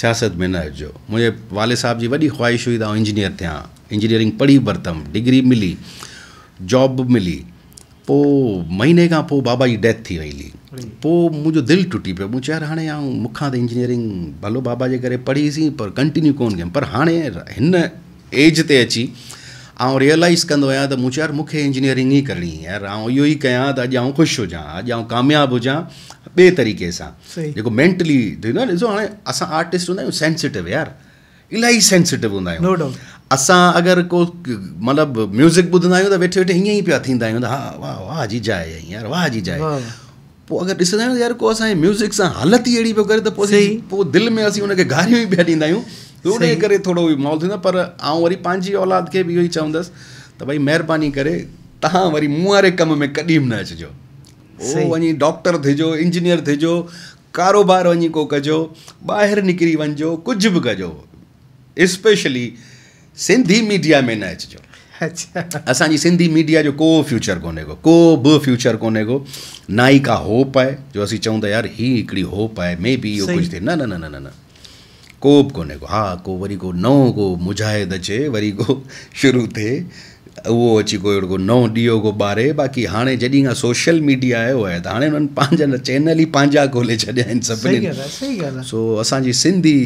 सियासत में न अचिजो मुंहिंजे वाले साहिब जी वॾी ख़्वाहिश हुई त आउं इंजीनियर थियां इंजीनियरिंग पढ़ी वरितमि डिग्री मिली जॉब मिली पोइ महीने खां पोइ बाबा जी डेथ थी वई पोइ मुंहिंजो दिलि टुटी पियो मूं चयो हाणे आऊं मूंखां त इंजीनियरिंग भलो बाबा जे करे पढ़ीसीं पर कंटिन्यू कोन कयमि पर हाणे हिन एज ते अची ऐं रियलाइज़ कंदो आहियां त मूं चयो यार मूंखे इंजीनियरिंग ई करणी आहे यार आउं इहो ई कयां त अॼु आउं ख़ुशि हुजां अॼु आउं कामयाबु हुजां ॿिए तरीक़े सां जेको मैंटली थींदो आहे ॾिसो हाणे असां आर्टिस्ट हूंदा आहियूं सेंसिटिव यार इलाही सेंसिटिव हूंदा आहियूं असां अगरि को मतिलबु म्यूज़िक ॿुधंदा आहियूं त वेठे वेठे ईअं ई पिया थींदा आहियूं त हा वाह वाह जी जाइ यार वाह जी जाइ पोइ अगरि ॾिसंदा आहियूं यार को असांजे म्यूज़िक सां हालत ई अहिड़ी पियो करे त पोइ पोइ दिलि में असीं हुनखे गारियूं ई पिया ॾींदा आहियूं उनजे करे थोरो माहौल थींदो आहे पर आउं वरी पंहिंजी औलाद खे बि इहो ई चवंदसि त भई महिरबानी करे तव्हां वरी मूं वारे कम में कॾहिं बि न अचिजो उहो वञी डॉक्टर थिजो इंजीनियर थिजो कारोबार वञी को कजो ॿाहिरि निकिरी वञिजो कुझु बि कजो स्पेशली सिंधी मीडिया में न अचिजो अच्छा असांजी सिंधी मीडिया जो को फ्यूचर कोने को को बि फ्यूचर कोने को ना ही का होप है जो असीं चऊं था यार ही हिकिड़ी होप आहे मे बी इहो कुझु थिए न न न न न को बि को हा को वरी को नओं को मुजाहिद अचे वरी को शुरू थे वो अची को अहिड़ो को नओं ॾीओ को बारे बाक़ी हाँ जॾहिं खां सोशल मीडिया आयो है त हाणे हुननि चैनल ही पंहिंजा ॻोल्हे छॾिया आहिनि सो असांजी सिंधी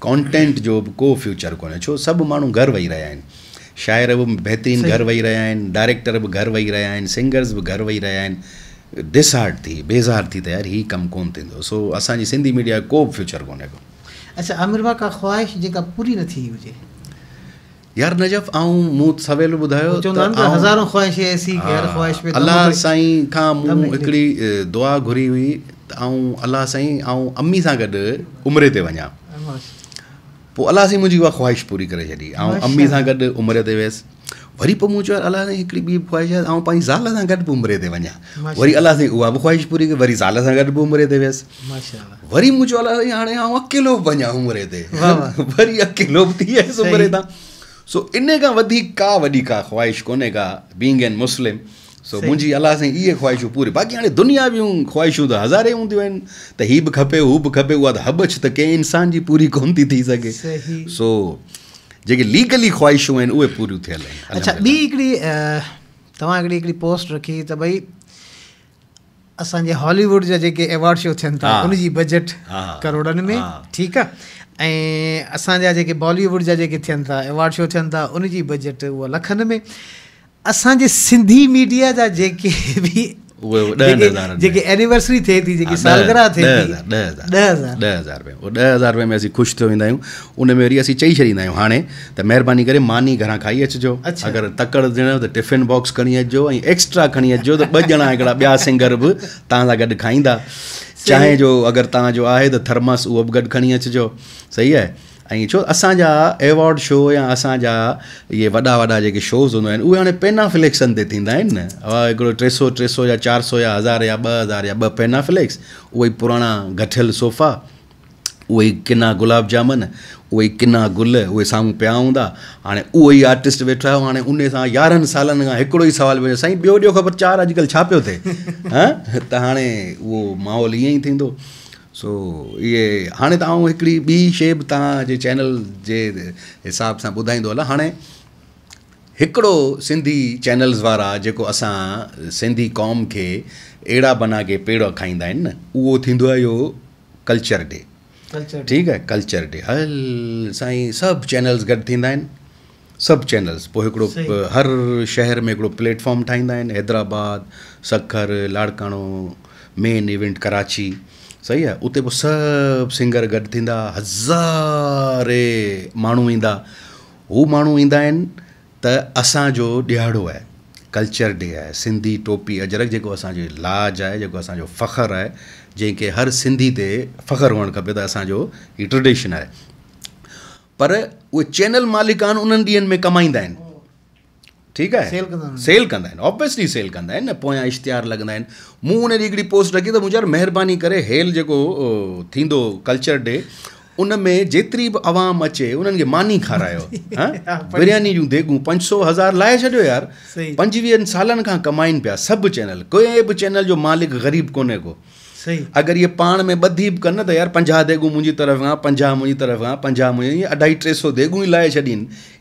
कॉन्टेंट जो को फ्यूचर को छो सब माण्हू घर वेही रहा आहिनि शायर बि बहितरीनु घर वेही रहा आहिनि डायरेक्टर बि घर वेही रहिया आहिनि सिंगर्स बि घर वेही रहिया आहिनि डिसहार्ट थी बेज़ार थी त तो यार हीउ कमु कोन थींदो तो। सो असांजी सिंधी मीडिया को बि फ्यूचर कोन्हे को अच्छा आमिर भाउ का ख़्वाहिश जेका पूरी न थी हुजे यार नजफ़ आऊं मूं सवेल ॿुधायो हाँ, अलाह साईं खां मूं हिकिड़ी दुआ घुरी हुई त आऊं अलाह साईं आऊं अम्मी सां गॾु उमिरि ते वञा पोइ अलाह साईं मुंहिंजी उहा ख़्वाहिश पूरी करे छॾी ऐं अमी सां गॾु उमिरि ते वियसि वरी पोइ मूं चयो अलाह साईं हिकिड़ी ॿी ख़्वाहिश ऐं पंहिंजी ज़ाल सां गॾु बि उमिरि ते वञा वरी अलाह साईं उहा बि ख़्वाहिश पूरी वरी ज़ाल गॾु बि उमिरि ते वियसि सो मुंहिंजी अलाह साईं इहे ख़्वाहिशूं पूरी बाक़ी हाणे दुनिया जूं ख़्वाहिशूं त हज़ारे हूंदियूं आहिनि त ही खपे हू बि खपे उहा त हबछ त कंहिं इंसान की पूरी को थी सो जेके लीगली ख़्वाहिशूं उ उहे पूरियूं अच्छा ॿी हिकिड़ी पोस्ट रखी त भई असांजे हॉलीवुड जा जेके अवॉर्ड शो थियनि उनकी बजट करोड़न में ठीकु आहे ऐं असांजा बॉलीवुड जा जेके थियनि शो थियनि था बजट उहा लखनि में असांजे सिंधी मीडिया जा जेके बि जेके एनिवर्सरी थिए थी जेकी थिए ॾह हज़ार रुपया में असीं ख़ुशि थियो वेंदा आहियूं उन में वरी असीं चई छॾींदा आहियूं हाणे त महिरबानी करे मानी घरां खाई अचिजो अगरि तकड़ि ॾियणो त टिफिन बॉक्स खणी अचिजो ऐं एक्स्ट्रा खणी अचिजो त ॿ ॼणा हिकिड़ा ॿिया सिंगर बि तव्हां सां गॾु खाईंदा चांहि जो अगरि तव्हांजो आहे त थर्मस उहो बि गॾु खणी अचिजो सही आहे ऐं छो असांजा एवॉड शो या असांजा इहे वॾा वॾा जेके शोज़ हूंदा आहिनि उहे हाणे पेनाफ्लेक्सनि ते थींदा आहिनि न हिकिड़ो टे सौ टे सौ या चारि सौ या हज़ार या ॿ हज़ार या ॿ उहे ई पुराणा गठियल सोफ़ा उहे ई किना गुलाब जामुन ई किना गुल उहे साम्हूं पिया हूंदा हाणे उहो ई आर्टिस्ट वेठो आहे हाणे उन सां यारहनि सालनि खां हिकिड़ो ई सुवालु साईं ॿियो ॾियो ख़बर चारि अॼुकल्ह छा पियो थिए <laughs> हा त हाणे उहो माहौल ईअं ई थींदो सो ये हाँ तो हिकिड़ी एक बी शे भी जे चैनल जे हिसाब से ॿुधाईंदो हला हाणे हिकिड़ो सिंधी चैनल्स वा जो असां सिंधी क़ौम के अड़ा बना के पेड़ खाईंदा आहिनि न उहो थींदो आहे कल्चर डे ठीक है कल्चर डे हल साईं सब चैनल्स गॾु सब चैनल्स पोइ हर शहर में हिकिड़ो प्लेटफॉर्म ठाहींदा हैदराबाद सखर लाड़काणो मेन इवेंट कराची सही है उते पोइ सभु सिंगर गॾु थींदा हज़ारे माण्हू ईंदा हू माण्हू ईंदा आहिनि त असांजो ॾियारो आहे कल्चर डे आहे सिंधी टोपी अजरक जेको असांजी लाज आहे जेको असांजो फ़ख़्रु आहे जंहिंखे हर सिंधी ते फ़ख़्रु हुअणु खपे त असांजो हीउ ट्रेडिशन आहे पर उहे चैनल मालिकान उन्हनि ॾींहंनि में कमाईंदा आहिनि ठीक है सेल कंदा आहिनि सेल कंदा आहिनि ऑब्वियसली सेल कंदा आहिनि न पोयां इश्तिहार लॻंदा आहिनि मूं हुन ॾींहुं हिकिड़ी पोस्ट रखी त मुंहिंजो यार महिरबानी करे हेल जेको थींदो कल्चर डे उन में जेतिरी बि आवाम अचे उन्हनि खे मानी खारायो <laughs> हाँ? हाँ, बिरयानी जूं देगूं पंज सौ हज़ार लाहे छॾियो यार पंजवीहनि सालनि खां कमाइनि पिया सभु चैनल कोई बि चैनल जो मालिक ग़रीब कोन्हे को सही अगर ये पाण में ॿधी कन तो यार पंजा देगू मुंहिंजी तरफ़ खां पंजाह मुंहिंजी तरफ़ खां पंजा मुंहिंजी अढाई टे सौ देगू ही लाए छॾीनि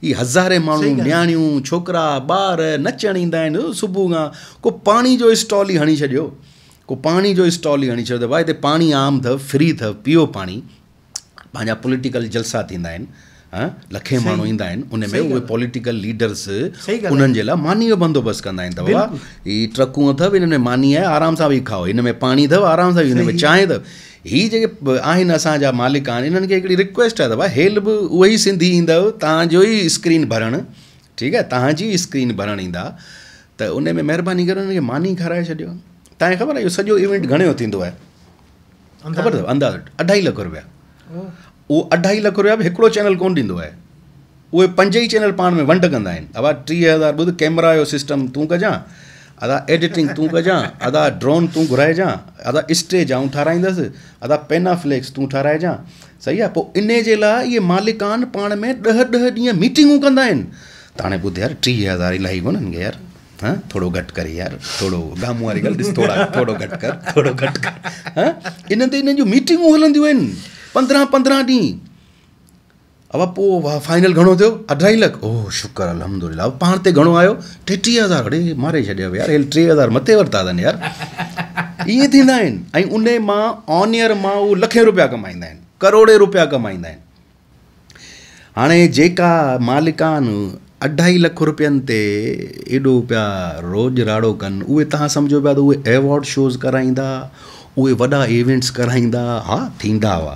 ई हज़ारे माण्हू न्याणियों छोकरा बार नचण ईंदा आहिनि सुबुह खां को पानी जो स्टॉल ही हणी छॾियो को पानी जो स्टॉल ही हणी छॾियो त भाई हिते आम अव फ्री अव पीओ पानी पंहिंजा पॉलिटिकल जलसा थींदा लखे माण्हू ईंदा आहिनि उन में उहे पॉलिटिकल लीडर्स उन्हनि जे लाइ मानी जो बंदोबस्तु कंदा आहिनि त बाबा हीअ ट्रकूं अथव हिन में मानी आहे आराम सां बि खाओ हिन में पाणी अथव आराम सां बि हिन में चांहि अथव हीअ जेके आहिनि असांजा मालिक आहिनि हिननि खे हिकिड़ी रिक्वेस्ट आहे त भाउ हेल बि हेल्ब ई सिंधी ईंदव तव्हांजो ई स्क्रीन भरणु ठीकु आहे तव्हांजी स्क्रीन भरण ईंदा त उन में महिरबानी करे हुनखे मानी खाराए छॾियो तव्हांखे ख़बर आहे इहो सॼो इवेंट घणे जो थींदो आहे ख़बर अथव अंदाज़ो अढाई लख रुपया उहो अढाई लख रुपया बि हिकिड़ो चैनल कोन ॾींदो आहे उहे पंज ई चैनल पाण में वंड कंदा आहिनि अदा टीह हज़ार ॿुध कैमरा जो सिस्टम तूं कजांइ अदा एडिटिंग तूं कजांइ अदा ड्रोन तूं घुराइजांइ अदा स्टेज आउं ठाराहींदसि अदा पेनाफ्लेक्स तूं ठाराइजांइ सही आहे पोइ इन जे लाइ इहे मालिकान पाण में ॾह ॾह ॾींहं मीटिंगूं कंदा आहिनि त हाणे ॿुध यार टीह हज़ार इलाही कोन्हनि यार हा थोरो घटि करे यार थोरो गामू वारी ॻाल्हि ॾिस थोरा थोरो घटि कर थोरो घटि कर हा इन ते इन्हनि जूं मीटिंगूं हलंदियूं आहिनि पंद्रहं पंद्रहं ॾींहं अब पोइ फाइनल घणो थियो अढाई लख ओह शुक्र अलहमदुल्ला पाण ते घणो आयो टेटीह हज़ार अड़े मारे छॾिया विया यार टे हज़ार मथे वरिता अथनि यार ईअं थींदा आहिनि ऐं उन मां ऑन ईयर मां उहो लखे रुपया कमाईंदा आहिनि करोड़े रुपया कमाईंदा आहिनि हाणे जेका मालिकान अढाई लख रुपयनि ते एॾो पिया रोज़ राड़ो कनि उहे तव्हां सम्झो पिया त उहे अवॉर्ड शोज़ कराईंदा उहे वॾा इवेंट्स कराईंदा हा थींदा हुआ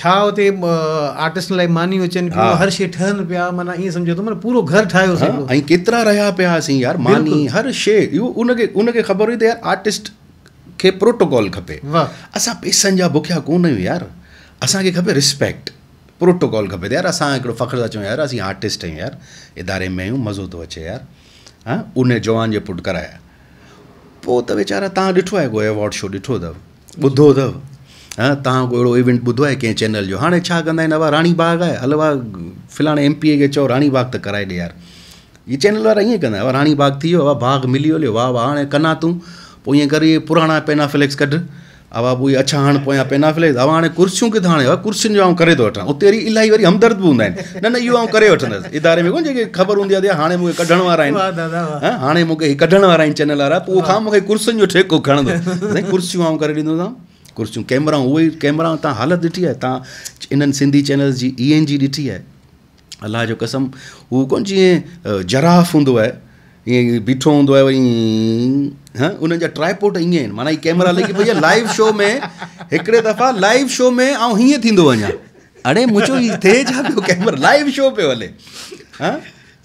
છા ઓતે આર્ટિસ્ટ લાઈ મની હોચન કે હર શે ઠન પયા મના ઈ સમજે તો મન પૂરો ઘર ઠાયો સે આય કિતરા રહયા પયા સી યાર મની હર શે ઉનકે ઉનકે ખબર હે યાર આર્ટિસ્ટ કે પ્રોટોકોલ ખપે આસા પૈસા જા ભૂખયા કો નહી યાર આસા કે ખબર રિસ્પેક્ટ પ્રોટોકોલ ખપે યાર આસા એક ફખર છે યાર આસી આર્ટિસ્ટ હે યાર ادارے મેં મજૂદ હોચે યાર હા ઉને જવાન જે પુટ કરાયા પો ત વેચારા તાં દેઠો એ ગો એવોર્ડ શો દેઠો દ બધો દ हाँ तव्हां को अहिड़ो इवेंट ॿुधो आहे कंहिं चैनल जो हाणे छा कंदा आहिनि हवा राणी बाग आहे अलवा उहा एम पी खे चओ राणी बाग त कराए ॾे यार इहे चैनल वारा ईअं कंदा हुआ राणी बाग थी वियो हवा बाग मिली वियो वाह वाह हाणे कना तूं पोइ ईअं करे पुराणा पेनाफ्लेक्स कढ अवा पोइ अछा हाणे पोयां पेनाफ्लेक्स अवा हाणे कुर्सियूं किथां हाणे कुर्सियुनि जो आउं करे थो वठां उते वरी इलाही वरी हमदर्द बि हूंदा आहिनि न न इहो आउं करे वठंदसि इदारे में कोन जेके ख़बर हूंदी आहे हाणे मूंखे कढण वारा आहिनि हाणे मूंखे कढण वारा आहिनि चैनल वारा पोइ खां मूंखे कुर्सियुनि जो ठेको खणंदो कुर्सियूं आउं करे ॾींदोसांव कुर्सियूं कैमरा उहे कैमरा तव्हां हालत ॾिठी आहे तव्हां इन्हनि सिंधी चैनल्स जी ई एन जी ॾिठी आहे अलाह जो कसम हू कोन जीअं जराफ़ हूंदो आहे ईअं बीठो हूंदो आहे वरी हा उन्हनि जा ट्राइपोट ईअं आहिनि माना हीअ कैमरा लॻी पई लाइव शो में हिकिड़े दफ़ा लाइव शो में ऐं हीअं थींदो वञा अड़े मुंहिंजो थिए छा पियो कैमरा लाइव शो पियो हले हा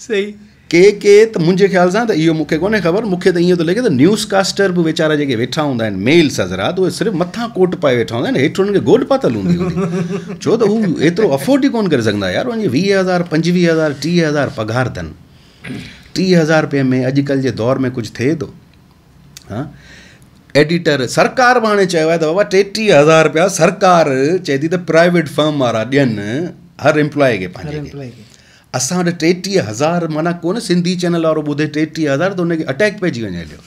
सही के के त मुझे ख़्याल से हाँ, त तो इहो मूंखे कोन्हे ख़बर मूंखे त तो ईअं थो तो लॻे त न्यूज़ कास्टर बि वीचारा जेके वेठा हूंदा आहिनि मेल्स हज़रात उहे सिर्फ़ु मथां कोट पाए वेठा हूंदा आहिनि हेठि हुननि खे गोॾ पातल हूंदी हूंदी <laughs> छो त हू अफोर्ड ई कोन करे सघंदा यार उनजी वीह हज़ार पंजवीह हज़ार टीह हज़ार पघार अथनि टीह हज़ार रुपये में अॼुकल्ह जे दौर में कुछ थे तो हा एडिटर सरकार बि हाणे चयो आहे त बाबा टेटीह हज़ार रुपया सरकार चए तो प्राइवेट फर्म वारा ॾियनि हर एम्प्लॉय खे पंहिंजे अस वटि हज़ार माना को सिंधी चैनल वो ॿुधे टेटीह हज़ार तो हुनखे अटैक पे वञे हलियो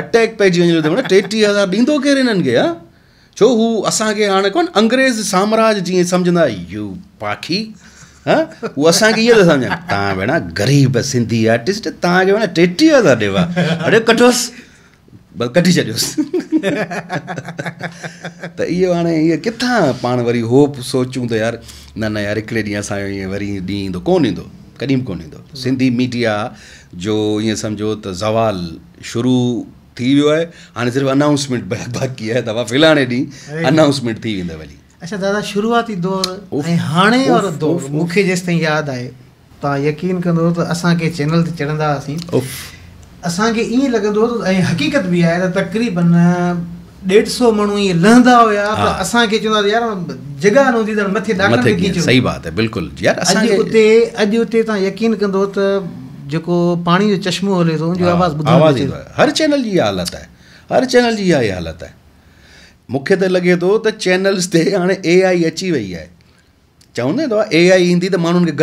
अटैक पे वञे हलियो टेटीह हज़ार ॾींदो केरु हिननि छो हू असांखे हाणे कोन अंग्रेज़ साम्राज्य जी सम्झंदा यू पाखी हा उहो असांखे इहो था सम्झनि ग़रीब सिंधी आर्टिस्ट तव्हांखे भेण हज़ार ॾेवा अड़े कढोसि बसि कढी छॾियोसि त इहो हाणे इहे किथां पाण वरी उहो सोचूं त यार न न यार हिकिड़े ॾींहुं असांजो ईअं वरी ॾींहुं ईंदो कोन ईंदो कॾहिं बि कोन ईंदो सिंधी मीडिया जो ईअं सम्झो त ज़वाल शुरू थी वियो आहे हाणे सिर्फ़ु अनाउंसमेंट बाक़ी आहे त फिलाणे ॾींहुं अनाउंसमेंट थी वेंदो वरी अच्छा दादा शुरूआती दौरु मूंखे जेसिताईं यादि आहे तव्हां यकीन कंदो त असांखे चैनल ते चढ़ंदा हुआसीं असांखे ईअं लॻंदो हो ऐं हक़ीक़त बि आहे त तक़रीबन ॾेढ सौ माण्हू ईअं लहंदा हुया त असांखे चवंदा यार जॻह न हूंदी त मथे ॾाढा अॼु उते तव्हां यकीन कंदो त जेको पाणी जो चश्मो हले थो उनजो आवाज़ु आवाज़ ईंदो आहे हर चैनल जी इहा हालत आहे हर चैनल जी इहा ई हालत आहे मूंखे त लॻे थो त चैनल्स ते हाणे ए आई अची वई आहे चवंदा त ए आई ईंदी त माण्हुनि खे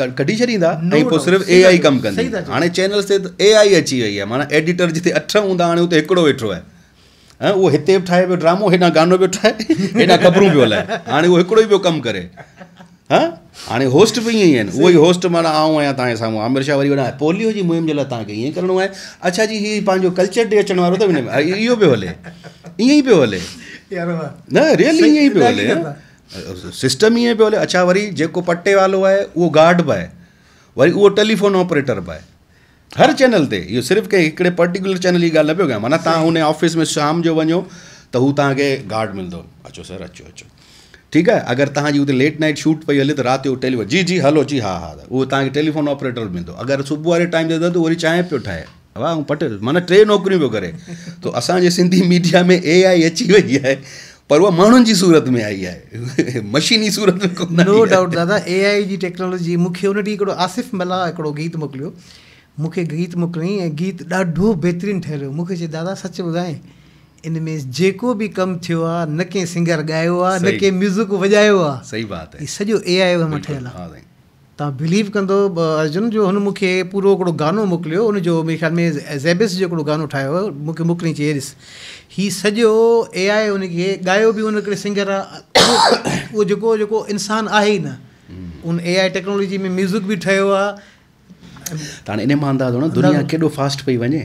गॾु कढी छॾींदा ऐं पोइ सिर्फ़ु ए आई कमु कंदी हाणे चैनल्स ते ए आई अची वई आहे माना एडिटर जिते अठ हूंदा हाणे हुते हिकिड़ो वेठो आहे ऐं उहो हिते बि ठाहे पियो ड्रामो हेॾा गानो पियो ठाहे हेॾा ख़बरूं पियो हलाए हाणे उहो हिकिड़ो ई पियो कमु करे हा हाणे होस्ट बि ईअं ई आहिनि उहो ई होस्ट माना आऊं आहियां तव्हांजे साम्हूं आमिर शाह वरी पोलियो जी मुहिम जे लाइ तव्हांखे ईअं करिणो आहे अच्छा जी इहो पंहिंजो कल्चर डे अचण वारो अथव इहो पियो हले ईअं ई पियो हले न रियली ईअं ई पियो हले सिस्टम ही है बोले अच्छा वरी जेको पट्टे वालो आहे वो गार्ड बि आहे वरी वो टेलीफोन ऑपरेटर बि आहे हर चैनल ते इहो सिर्फ़ कंहिं हिकिड़े पर्टिकुलर चैनल जी ॻाल्हि न पियो कयां माना तव्हां हुन ऑफिस में शाम जो वञो तो हू तव्हांखे गार्ड मिलंदो अचो सर अचो अचो ठीकु आहे अगरि तव्हांजी हुते लेट नाइट शूट पई हले तो रात जो टेलीफोन जी जी हलो जी हा हा वो तव्हांखे टेलीफोन ऑपरेटर मिलंदो अगर सुबह वारे टाइम ते तो वरी चाय पियो ठाहे वाह पटेल माना टे नौकरी पियो करे तो असांजे सिंधी मीडिया में ए आई अची वई है पर उहा माण्हुनि जी सूरत में आई आहे <laughs> मशीनी सूरत में नो डाउट दादा ए आई जी टेक्नोलॉजी मूंखे हुन ॾींहुं हिकिड़ो आसिफ़ मला हिकिड़ो गीत मोकिलियो मूंखे गीत मोकिलियईं ऐं गीत ॾाढो बहितरीनु ठहियलु हुओ मूंखे चए दादा सच ॿुधाए इन में जेको बि कमु थियो आहे न कंहिं सिंगर ॻायो आहे न कंहिं म्यूज़िक वॼायो आहे सही बात आहे सॼो ए आई आहे तव्हां बिलीव कंदो अर्जुन जो हुन मूंखे पूरो हिकिड़ो गानो मोकिलियो हुनजो मेरे ख़्याल में ज़ेबिस जो हिकिड़ो गानो ठाहियो हुयो मूंखे मोकिलियईं चई ॾिस ही सॼो ए आई हुनखे ॻायो बि हुन हिकिड़े सिंगर आहे उहो जेको जेको इंसानु आहे ई न उन ए आई टेक्नोलॉजी में म्यूज़िक बि ठहियो आहे हाणे इन मां अंदाज़ो न दुनिया केॾो फास्ट पई वञे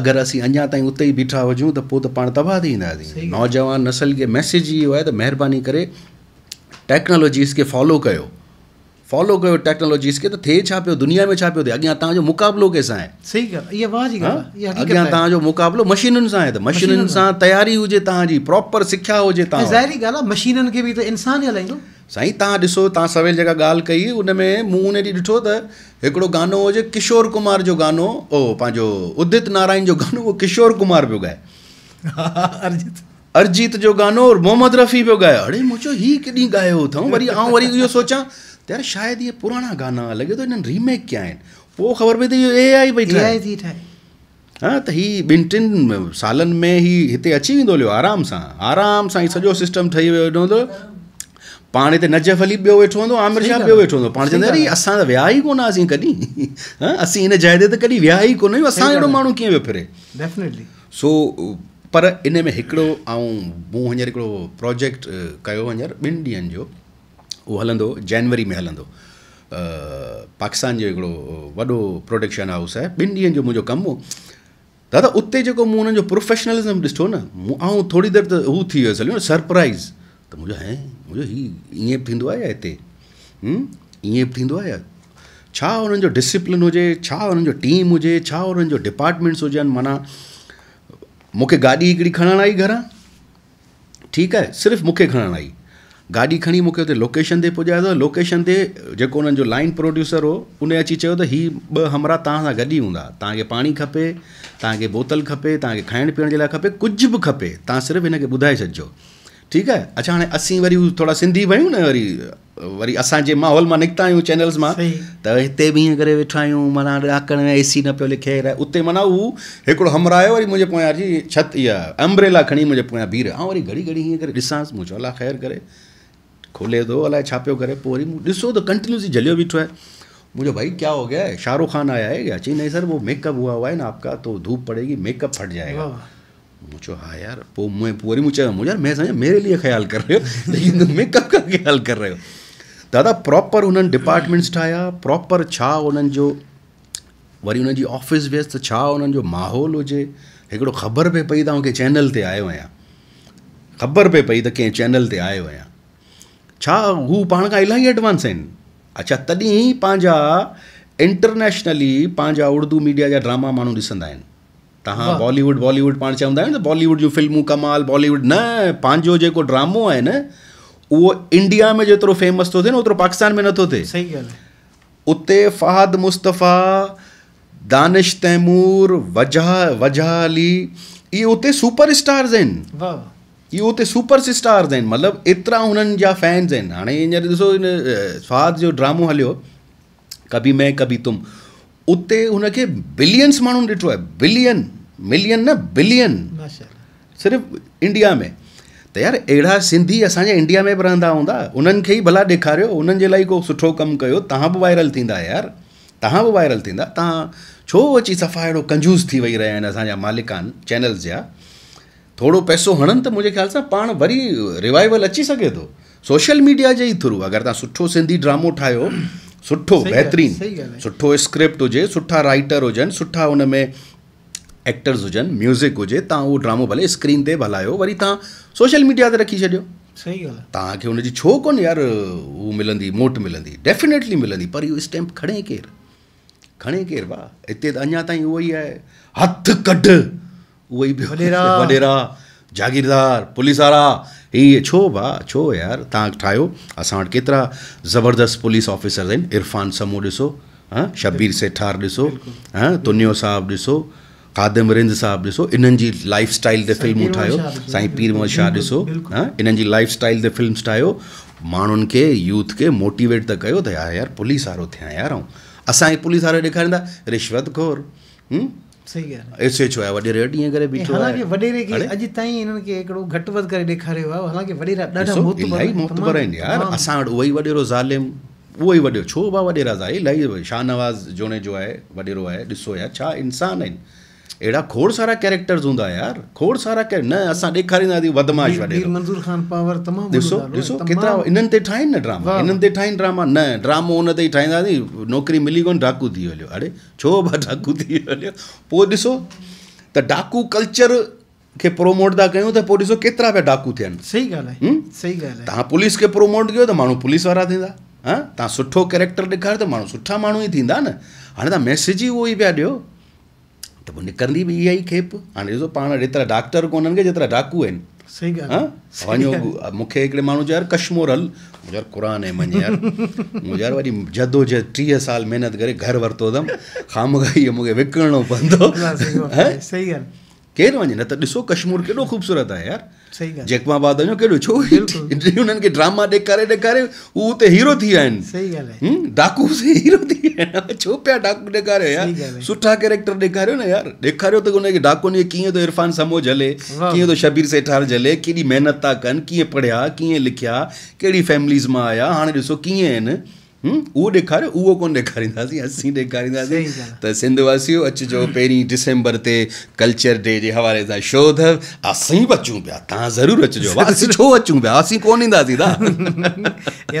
अगरि असीं अञा ताईं उते ई बीठा हुजूं त पोइ त पाण तबाह थी ईंदासीं नौजवान नसल खे मैसेज इहो आहे त महिरबानी करे टेक्नोलॉजीस खे फॉलो कयो फॉलो कयो टेक्नोलॉजीस खे त थिए छा पियो दुनिया में छा पियो थिए अॻियां तव्हांजो मुक़ाबिलो कंहिंसां आहे सही ॻाल्हि इहा वाह जी ॻाल्हि अॻियां तव्हांजो मुक़ाबिलो मशीनुनि सां आहे त मशीनुनि सां तयारी हुजे तव्हांजी प्रॉपर सिख्या हुजे तव्हां ज़ाहिरी ॻाल्हि आहे मशीननि खे बि त इंसान हलाईंदो साईं तव्हां ॾिसो तव्हां सवेल जेका ॻाल्हि कई उन में मूं उन ॾींहुं ॾिठो त हिकिड़ो गानो हुजे किशोर कुमार जो गानो ओ पंहिंजो उदित नारायण जो गानो उहो किशोर कुमार पियो ॻाए <laughs> अरिजीत अरिजीत जो गानो मोहम्मद रफ़ी पियो ॻायो अड़े मुंहिंजो हीउ केॾी ॻायो अथऊं वरी आउं वरी इहो सोचां यार शायद ये पुराना गाना लगे तो इन्हनि रीमेक क्या आहिनि पोइ ख़बर पे त इहो ए आई पई ठाहे त हीउ ॿिनि टिनि सालनि में हीउ हिते अची वेंदो हलियो आराम सां आराम सां ई सॼो सिस्टम ठही वियो हूंदो पाण हिते नजफ़ अली ॿियो वेठो हूंदो आमिर शाह ॿियो वेठो हूंदो पाण चवंदा अरे असां त विया ई कोन हुआसीं कॾहिं हा असीं हिन जाइ ते त कॾहिं विया ई कोन आहियूं असां अहिड़ो माण्हू कीअं वियो फिरे डेफिनेटली सो पर इन में हिकिड़ो ऐं मूं हींअर हिकिड़ो प्रोजेक्ट कयो हींअर ॿिनि ॾींहंनि जो उहो हलंदो जनवरी में हलंदो पाकिस्तान जो वो प्रोडक्शन हाउस है बिन डी जो मुंहिंजो कमु हो दादा उते जेको मूं हुननि जो प्रोफेशनलिज़म ॾिठो ना मूं आउं थोरी देरि त हू सरप्राइज़ तो मुझे है मुंहिंजो हीउ ईअं बि थींदो या हिते हम्म? ईअं बि थींदो या छा हुननि जो डिसिप्लिन हुजे जो टीम हुजे जो डिपार्टमेंट्स होजन माना मूंखे गाड़ी हिकिड़ी खणणु आई घर ठीक है सिर्फ मुख्य खणणु आई गाॾी खणी मूंखे हुते लोकेशन ते पुॼाए त लोकेशन ते जेको उन्हनि जो लाइन प्रोड्यूसर हो उन अची चयो त ही ॿ हमरा तव्हां सां गॾु ई हूंदा तव्हांखे पाणी खपे तव्हांखे बोतल खपे तव्हांखे खाइण पीअण जे लाइ खपे कुझु बि खपे तव्हां सिर्फ़ु हिनखे ॿुधाए छॾिजो ठीकु आहे अच्छा हाणे असीं वरी थोरा सिंधी भयूं न वरी वरी असांजे माहौल मां निकिता आहियूं चैनल्स मां त हिते बि ईअं करे वेठा आहियूं माना ॾाकण में ए सी न पियो लिखे उते माना हू हिकिड़ो हमरायो वरी मुंहिंजे पोयां जी छत इहा अम्ब्रेला खणी मुंहिंजे पोयां बीह रहियो ऐं वरी घड़ी घड़ी हीअं करे ॾिसांसि मूं चयो अला ख़ैरु करे खोले दो अलाए छापियो करे पूरी ॾिसो त सी जलियो बीठो आहे मुझे भाई क्या हो गया है शाहरुख खान आया है क्या जी नहीं सर वो मेकअप हुआ हुआ है ना आपका तो धूप पड़ेगी मेकअप फट जाएगा मुझो हाँ यार वो मैं पूरी मुझे मुझे मैं समझा मेरे लिए ख्याल कर रहे हो लेकिन मेकअप का ख्याल कर रहे हो दादा प्रॉपर उन्हनि डिपार्टमेंट्स ठाहिया प्रॉपर छा उन्हनि जो वरी उन्हनि जी ऑफिस व्यस्त छा उन्हनि जो माहौल हुजे हिकिड़ो ख़बर पए पई तव्हां कंहिं चैनल ते आयो आहियां ख़बर पए पई त कंहिं चैनल ते आयो आहियां छा हू पाण खां इलाही एडवांस आहिनि अच्छा तॾहिं पंहिंजा इंटरनेशनली पंहिंजा उर्दू मीडिया जा ड्रामा माण्हू ॾिसंदा आहिनि तव्हां बॉलीवुड बॉलीवुड पाण चवंदा आहियो न बॉलीवुड जूं फिल्मूं कमाल बॉलीवुड न पंहिंजो जेको ड्रामो आहे न उहो इंडिया में जेतिरो फेमस थो थिए न ओतिरो पाकिस्तान में नथो थिए सही ॻाल्हि उते फ़हाद मुस्तफ़ा दानिश तैमूर वजह वजह अली इहे उते सुपर स्टार्स आहिनि इहो उते सुपर स्टार्स आहिनि मतिलबु एतिरा उन्हनि जा फैन्स आहिनि हाणे हींअर ॾिसो हिन स्वाद जो ड्रामो हलियो कभी मैं कभी तुम उते हुनखे बिलियन्स माण्हुनि ॾिठो आहे बिलियन मिलियन न बिलियन सिर्फ़ु इंडिया में त यार अहिड़ा सिंधी असांजे इंडिया में बि रहंदा हूंदा उन्हनि खे ई भला ॾेखारियो उन्हनि जे लाइ को सुठो कमु कयो तव्हां बि वायरल थींदा यार तव्हां बि वायरल थींदा तव्हां छो अची सफ़ा अहिड़ो कंजूस थी वेही रहिया आहिनि असांजा मालिकान चैनल्स जा थोरो पैसो हणनि त मुंहिंजे ख़्याल सां पाण वरी रिवाइवल अची सघे थो सोशल मीडिया जे ई थ्रू अगरि तव्हां सुठो सिंधी ड्रामो ठाहियो सुठो बहितरीनु सुठो स्क्रिप्ट हुजे सुठा राइटर हुजनि सुठा हुन में एक्टर्स हुजनि म्यूज़िक हुजे तव्हां उहो ड्रामो भले स्क्रीन ते भलायो वरी तव्हां सोशल मीडिया ते रखी छॾियो सही ॻाल्हि आहे तव्हांखे हुनजी छो कोन यार हू मिलंदी मोट मिलंदी डेफिनेटली मिलंदी पर इहो स्टैम्प खणे केरु खणे केरु वाह हिते त अञा ताईं उहो ई आहे हथु कढ वही <laughs> वडेरा जागीरदार पुलिस आरा ये छो भाउ छो यार तक ठाओ अस केतरा जबरदस्त पुलिस ऑफिसर आहिनि इरफान समूह ऐसो हाँ शबीर सेठार ऐसो हाँ तुनियो साहब ऐसो कादिम रिंद साहब ऐसो इन लाइफ स्टाइल ते फिल्म उठाओ साई पीर मोहम्मद शाह ऐसो हाँ इन लाइफ स्टाइल ते फिल्म ठाओ माण्हुनि के यूथ के मोटिवेट तो कर यार यार पुलिस आरो थे यार ऐं असांखे पुलिस वारो ॾेखारींदा रिश्वतखोर हम्म? असां वटि ज़ालिम उहो ई वॾो छो इलाही शाहनवाज़ जोड़े जो आहे वॾेरो आहे ॾिसो या छा इंसान आहिनि अड़ा खोड़ सारा कैरेक्टर्स हूंदा यार खोड़ सारा कैर न असां ॾेखारींदासीं बदमाश मंज़ूर ख़ान पावर ॾिसो ॾिसो केतिरा इन्हनि ते ठाहिनि न ड्रामा इन्हनि ते ठाहिनि ड्रामा न ड्रामो हुन ते ई ठाहींदासीं नौकिरी मिली कोन डाकू थी हलियो अड़े छो बि डाकू थी हलियो पोइ ॾिसो त डाकू कल्चर खे प्रोमोट था कयूं त पोइ ॾिसो केतिरा पिया डाकू थियनि सही ॻाल्हि आहे हम्म? सही ॻाल्हि आहे तव्हां पुलिस खे प्रोमोट कयो त माण्हू पुलिस वारा थींदा हा तव्हां सुठो कैरेक्टर ॾेखारियो त माण्हू सुठा माण्हू ई थींदा न हाणे तव्हां मैसेज ई उहो ई पिया ॾियो त तो पोइ निकिरंदी बि इहा ई खेप हाणे ॾिसो तो पाण एतिरा डॉक्टर कोन्हनि के जेतिरा डाकू आहिनि सही ॻाल्हि हा मूंखे हिकिड़े माण्हू चयो यार कश्मोर हल यार क़ुर आहे मुंहिंजे मुंहिंजो वरी जदो टीह साल महिनत करे घरु वरितो अथमि खाम खां मूंखे विकिणणो पवंदो हाँ, हाँ? केरु वञे न त ॾिसो कश्मीर केॾो ख़ूबसूरत आहे यार जेकमा बाद वञो कहिड़ो छो <laughs> हुननि खे ड्रामा ॾेखारे ॾेखारे हू हुते हीरो थी विया आहिनि सही ॻाल्हि आहे डाकू से हीरो थी विया आहिनि छो पिया डाकू ॾेखारियो यार सुठा कैरेक्टर ॾेखारियो न यार ॾेखारियो त हुनखे डाको ॾे कीअं थो इरफान समो झले कीअं थो शबीर सेठार झले केॾी महिनत था कनि कीअं पढ़िया कीअं लिखिया कहिड़ी फैमिलीज़ मां आया हाणे ॾिसो कीअं आहिनि उहो ॾेखार उहो कोन ॾेखारींदासीं असीं ॾेखारींदासीं त सिंध वासियो अचिजो पहिरीं डिसेंबर ते कल्चर डे जे हवाले सां शो अथव असीं बि अचूं पिया तव्हां ज़रूरु अचिजो असीं छो अचूं पिया असीं कोन ईंदासीं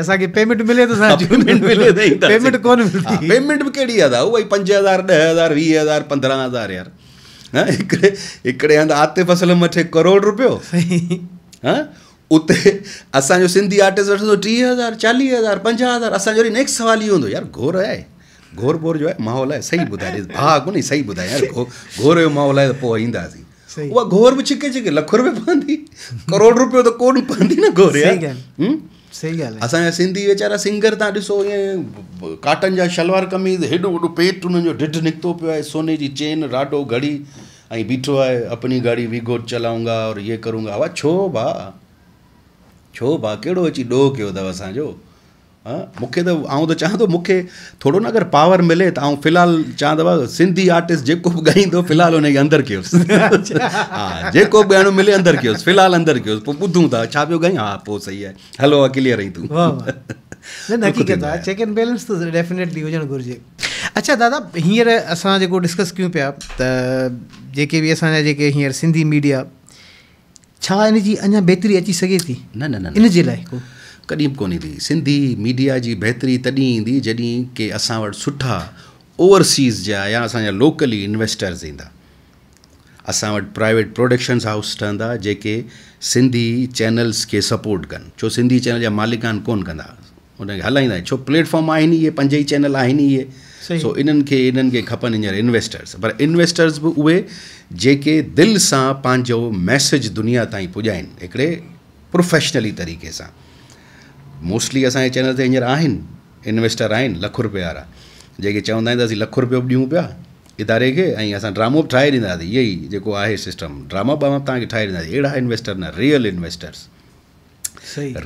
असांखे पेमेंट मिले त पेमेंट कोन पेमेंट बि कहिड़ी आहे उहा ई पंज हज़ार ॾह हज़ार वीह हज़ार पंद्रहं हज़ार यार हिकिड़े हिकिड़े हंधि आतिफ़ असलम वठे करोड़ रुपियो हा उते असांजो सिंधी आर्टिस्ट वठंदो टीह हज़ार चालीह हज़ार पंजाह हज़ार असांजो वरी नेक्स्ट सवालु इहो हूंदो यार घोर आहे घोर बोर जो आहे माहौल आहे सही ॿुधाए भाउ कोन सही ॿुधाए यार घो घोर जो माहौल आहे त पोइ ईंदासीं उहा घोर बि छिके छिके लख रुपए पवंदी करोड़ रुपियो त कोन पवंदी न घोर असांजा सिंधी वीचारा सिंगर तव्हां ॾिसो ईअं काटन जा शलवार कमीज़ हेॾो वॾो पेट हुननि जो ढिढ निकितो पियो आहे सोने जी चेन ॾाॾो घड़ी ऐं बीठो आहे अपनी गाड़ी वीगोट चलाऊंगा और इहे करूंगा छो भाउ छो भाउ कहिड़ो अची ॾोह कयो अथव असांजो हा मूंखे त आऊं त चवां थो मूंखे थोरो न अगरि पावर मिले त आऊं फ़िलहालु चवां थो सिंधी आर्टिस्ट जेको बि ॻाईंदो फ़िलहालु हुनखे अंदरि कयोसि हा जेको बि ॻाइणो मिले अंदरि कयोसि फ़िलहालु अंदरि कयोसि पोइ ॿुधूं था छा पियो ॻाई हा पोइ सही आहे हलो क्लियर एंड बैलेंसली अच्छा दादा हींअर असां जेको डिस्कस कयूं पिया त जेके बि असांजा जेके हींअर सिंधी मीडिया छा इन जी अञा बहितरी अची सघे थी न न न इन जे लाइ को कॾहिं बि कोन ईंदी सिंधी मीडिया जी बहितरी तॾहिं ईंदी जॾहिं की असां वटि सुठा ओवरसीज़ जा या असांजा लोकली इन्वेस्टर्स ईंदा असां वटि प्राइवेट प्रोडक्शन्स हाउस ठहंदा जेके सिंधी चैनल्स खे सपोर्ट कनि छो सिंधी चैनल जा मालिकान कोन कंदा हुनखे हलाईंदा छो प्लेटफॉर्म आहिनि इहे पंज ई चैनल आहिनि इहे सो इन्हनि खे इन्हनि खे खपनि हींअर इन्वेस्टर्स पर इन्वेस्टर्स बि उहे जेके दिलि सां पंहिंजो मैसेज दुनिया ताईं पुॼाइनि हिकिड़े प्रोफेशनली तरीक़े सां मोस्टली असांजे चैनल ते हींअर आहिनि इन्वेस्टर आहिनि लख रुपए वारा जेके चवंदा आहिनि त असीं लख रुपयो बि ॾियूं पिया इदारे खे ऐं असां ड्रामो बि ठाहे ॾींदासीं इहो ई जेको आहे सिस्टम ड्रामा वामा तव्हांखे ठाहे ॾींदासीं अहिड़ा इन्वेस्टर न रियल इन्वेस्टर्स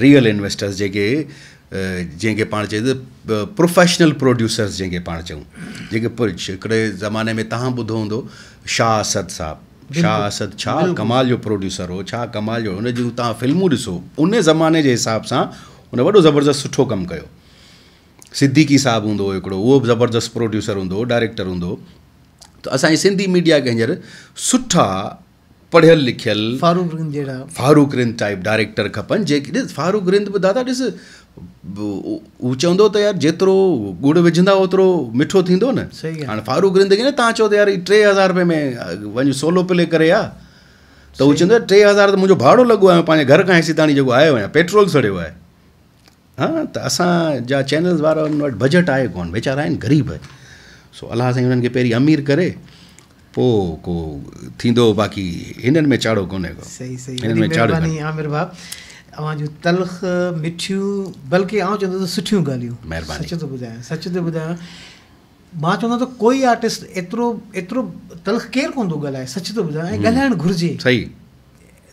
रियल इन्वेस्टर्स जेके जैसे पा चइजे प्रोफेशनल प्रोड्यूसर्स जैसे पा चऊं जेके ज़माने में तुम बुध हूंदो शाह असद साहिबु शाह असद कमाल जो प्रोड्यूसर हो छा कमाल जो हुन जूं तव्हां फिल्मूं उन ज़माने जे हिसाब सां हुन वॾो ज़बरदस्तु सुठो कमु कयो सिद्दीकी साहब हों हुओ हिकिड़ो प्रोड्यूसर हों डायरेक्टर हों तो त सिंधी मीडिया के हींअर सुठा पढ़ियल लिखल फारूक रिंद फारूक रिंद टाइप डायरेक्टर खपनि जेके ॾिस फारूक रिंद बि दादा ॾिस हू चवंदो त यार जेतिरो ॻुड़ विझंदा ओतिरो मिठो थींदो न सही हाणे फारूक रिंदगी न तव्हां चओ त यार टे हज़ार रुपए में वञो सोलो प्ले करे आहे त हू चवंदो टे हज़ार त मुंहिंजो भाड़ो लॻो आहे पंहिंजे घर खां हेसि ताणी जेको आयो आहियां पेट्रोल सड़ियो आहे हा त असांजा चैनल वारनि वटि बजट आहे कोन वीचारा आहिनि ग़रीब सो अलाह साईं हुननि खे पहिरीं अमीर करे पोइ को थींदो बाक़ी हिननि में चाढ़ो कोन्हे को सही सही हिननि में चाढ़ो आमिर भाउ तव्हां जूं तलख़ मिठियूं बल्कि आउं चवंदो त सुठियूं ॻाल्हियूं सच थो ॿुधायां सच थो ॿुधायां मां चवंदो त कोई आर्टिस्ट एतिरो एतिरो तलख़ केरु कोन थो ॻाल्हाए सच थो ॿुधायां ऐं ॻाल्हाइणु घुरिजे सही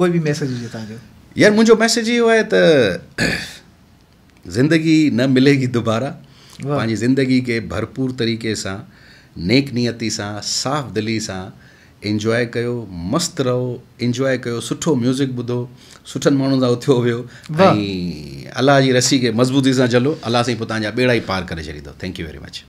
કોઈ ભી મેસેજ જીતા જો યાર મુજો મેસેજ હુએ તા જિંદગી ન મિલેગી દુબારા પાની જિંદગી કે ભરપૂર તરીકે સા નેક નિયતિ સા સાફ દલી સા એન્જોય કયો મસ્ત રહો એન્જોય કયો સઠો મ્યુઝિક બદો સઠન માણો દઉ થયો વે અલ્લાહ જી રસી કે મજબૂતી સા જલો અલ્લાહ સે પતાજા બેડાઈ પાર કરે છરી દો થેન્ક યુ વેરી મચ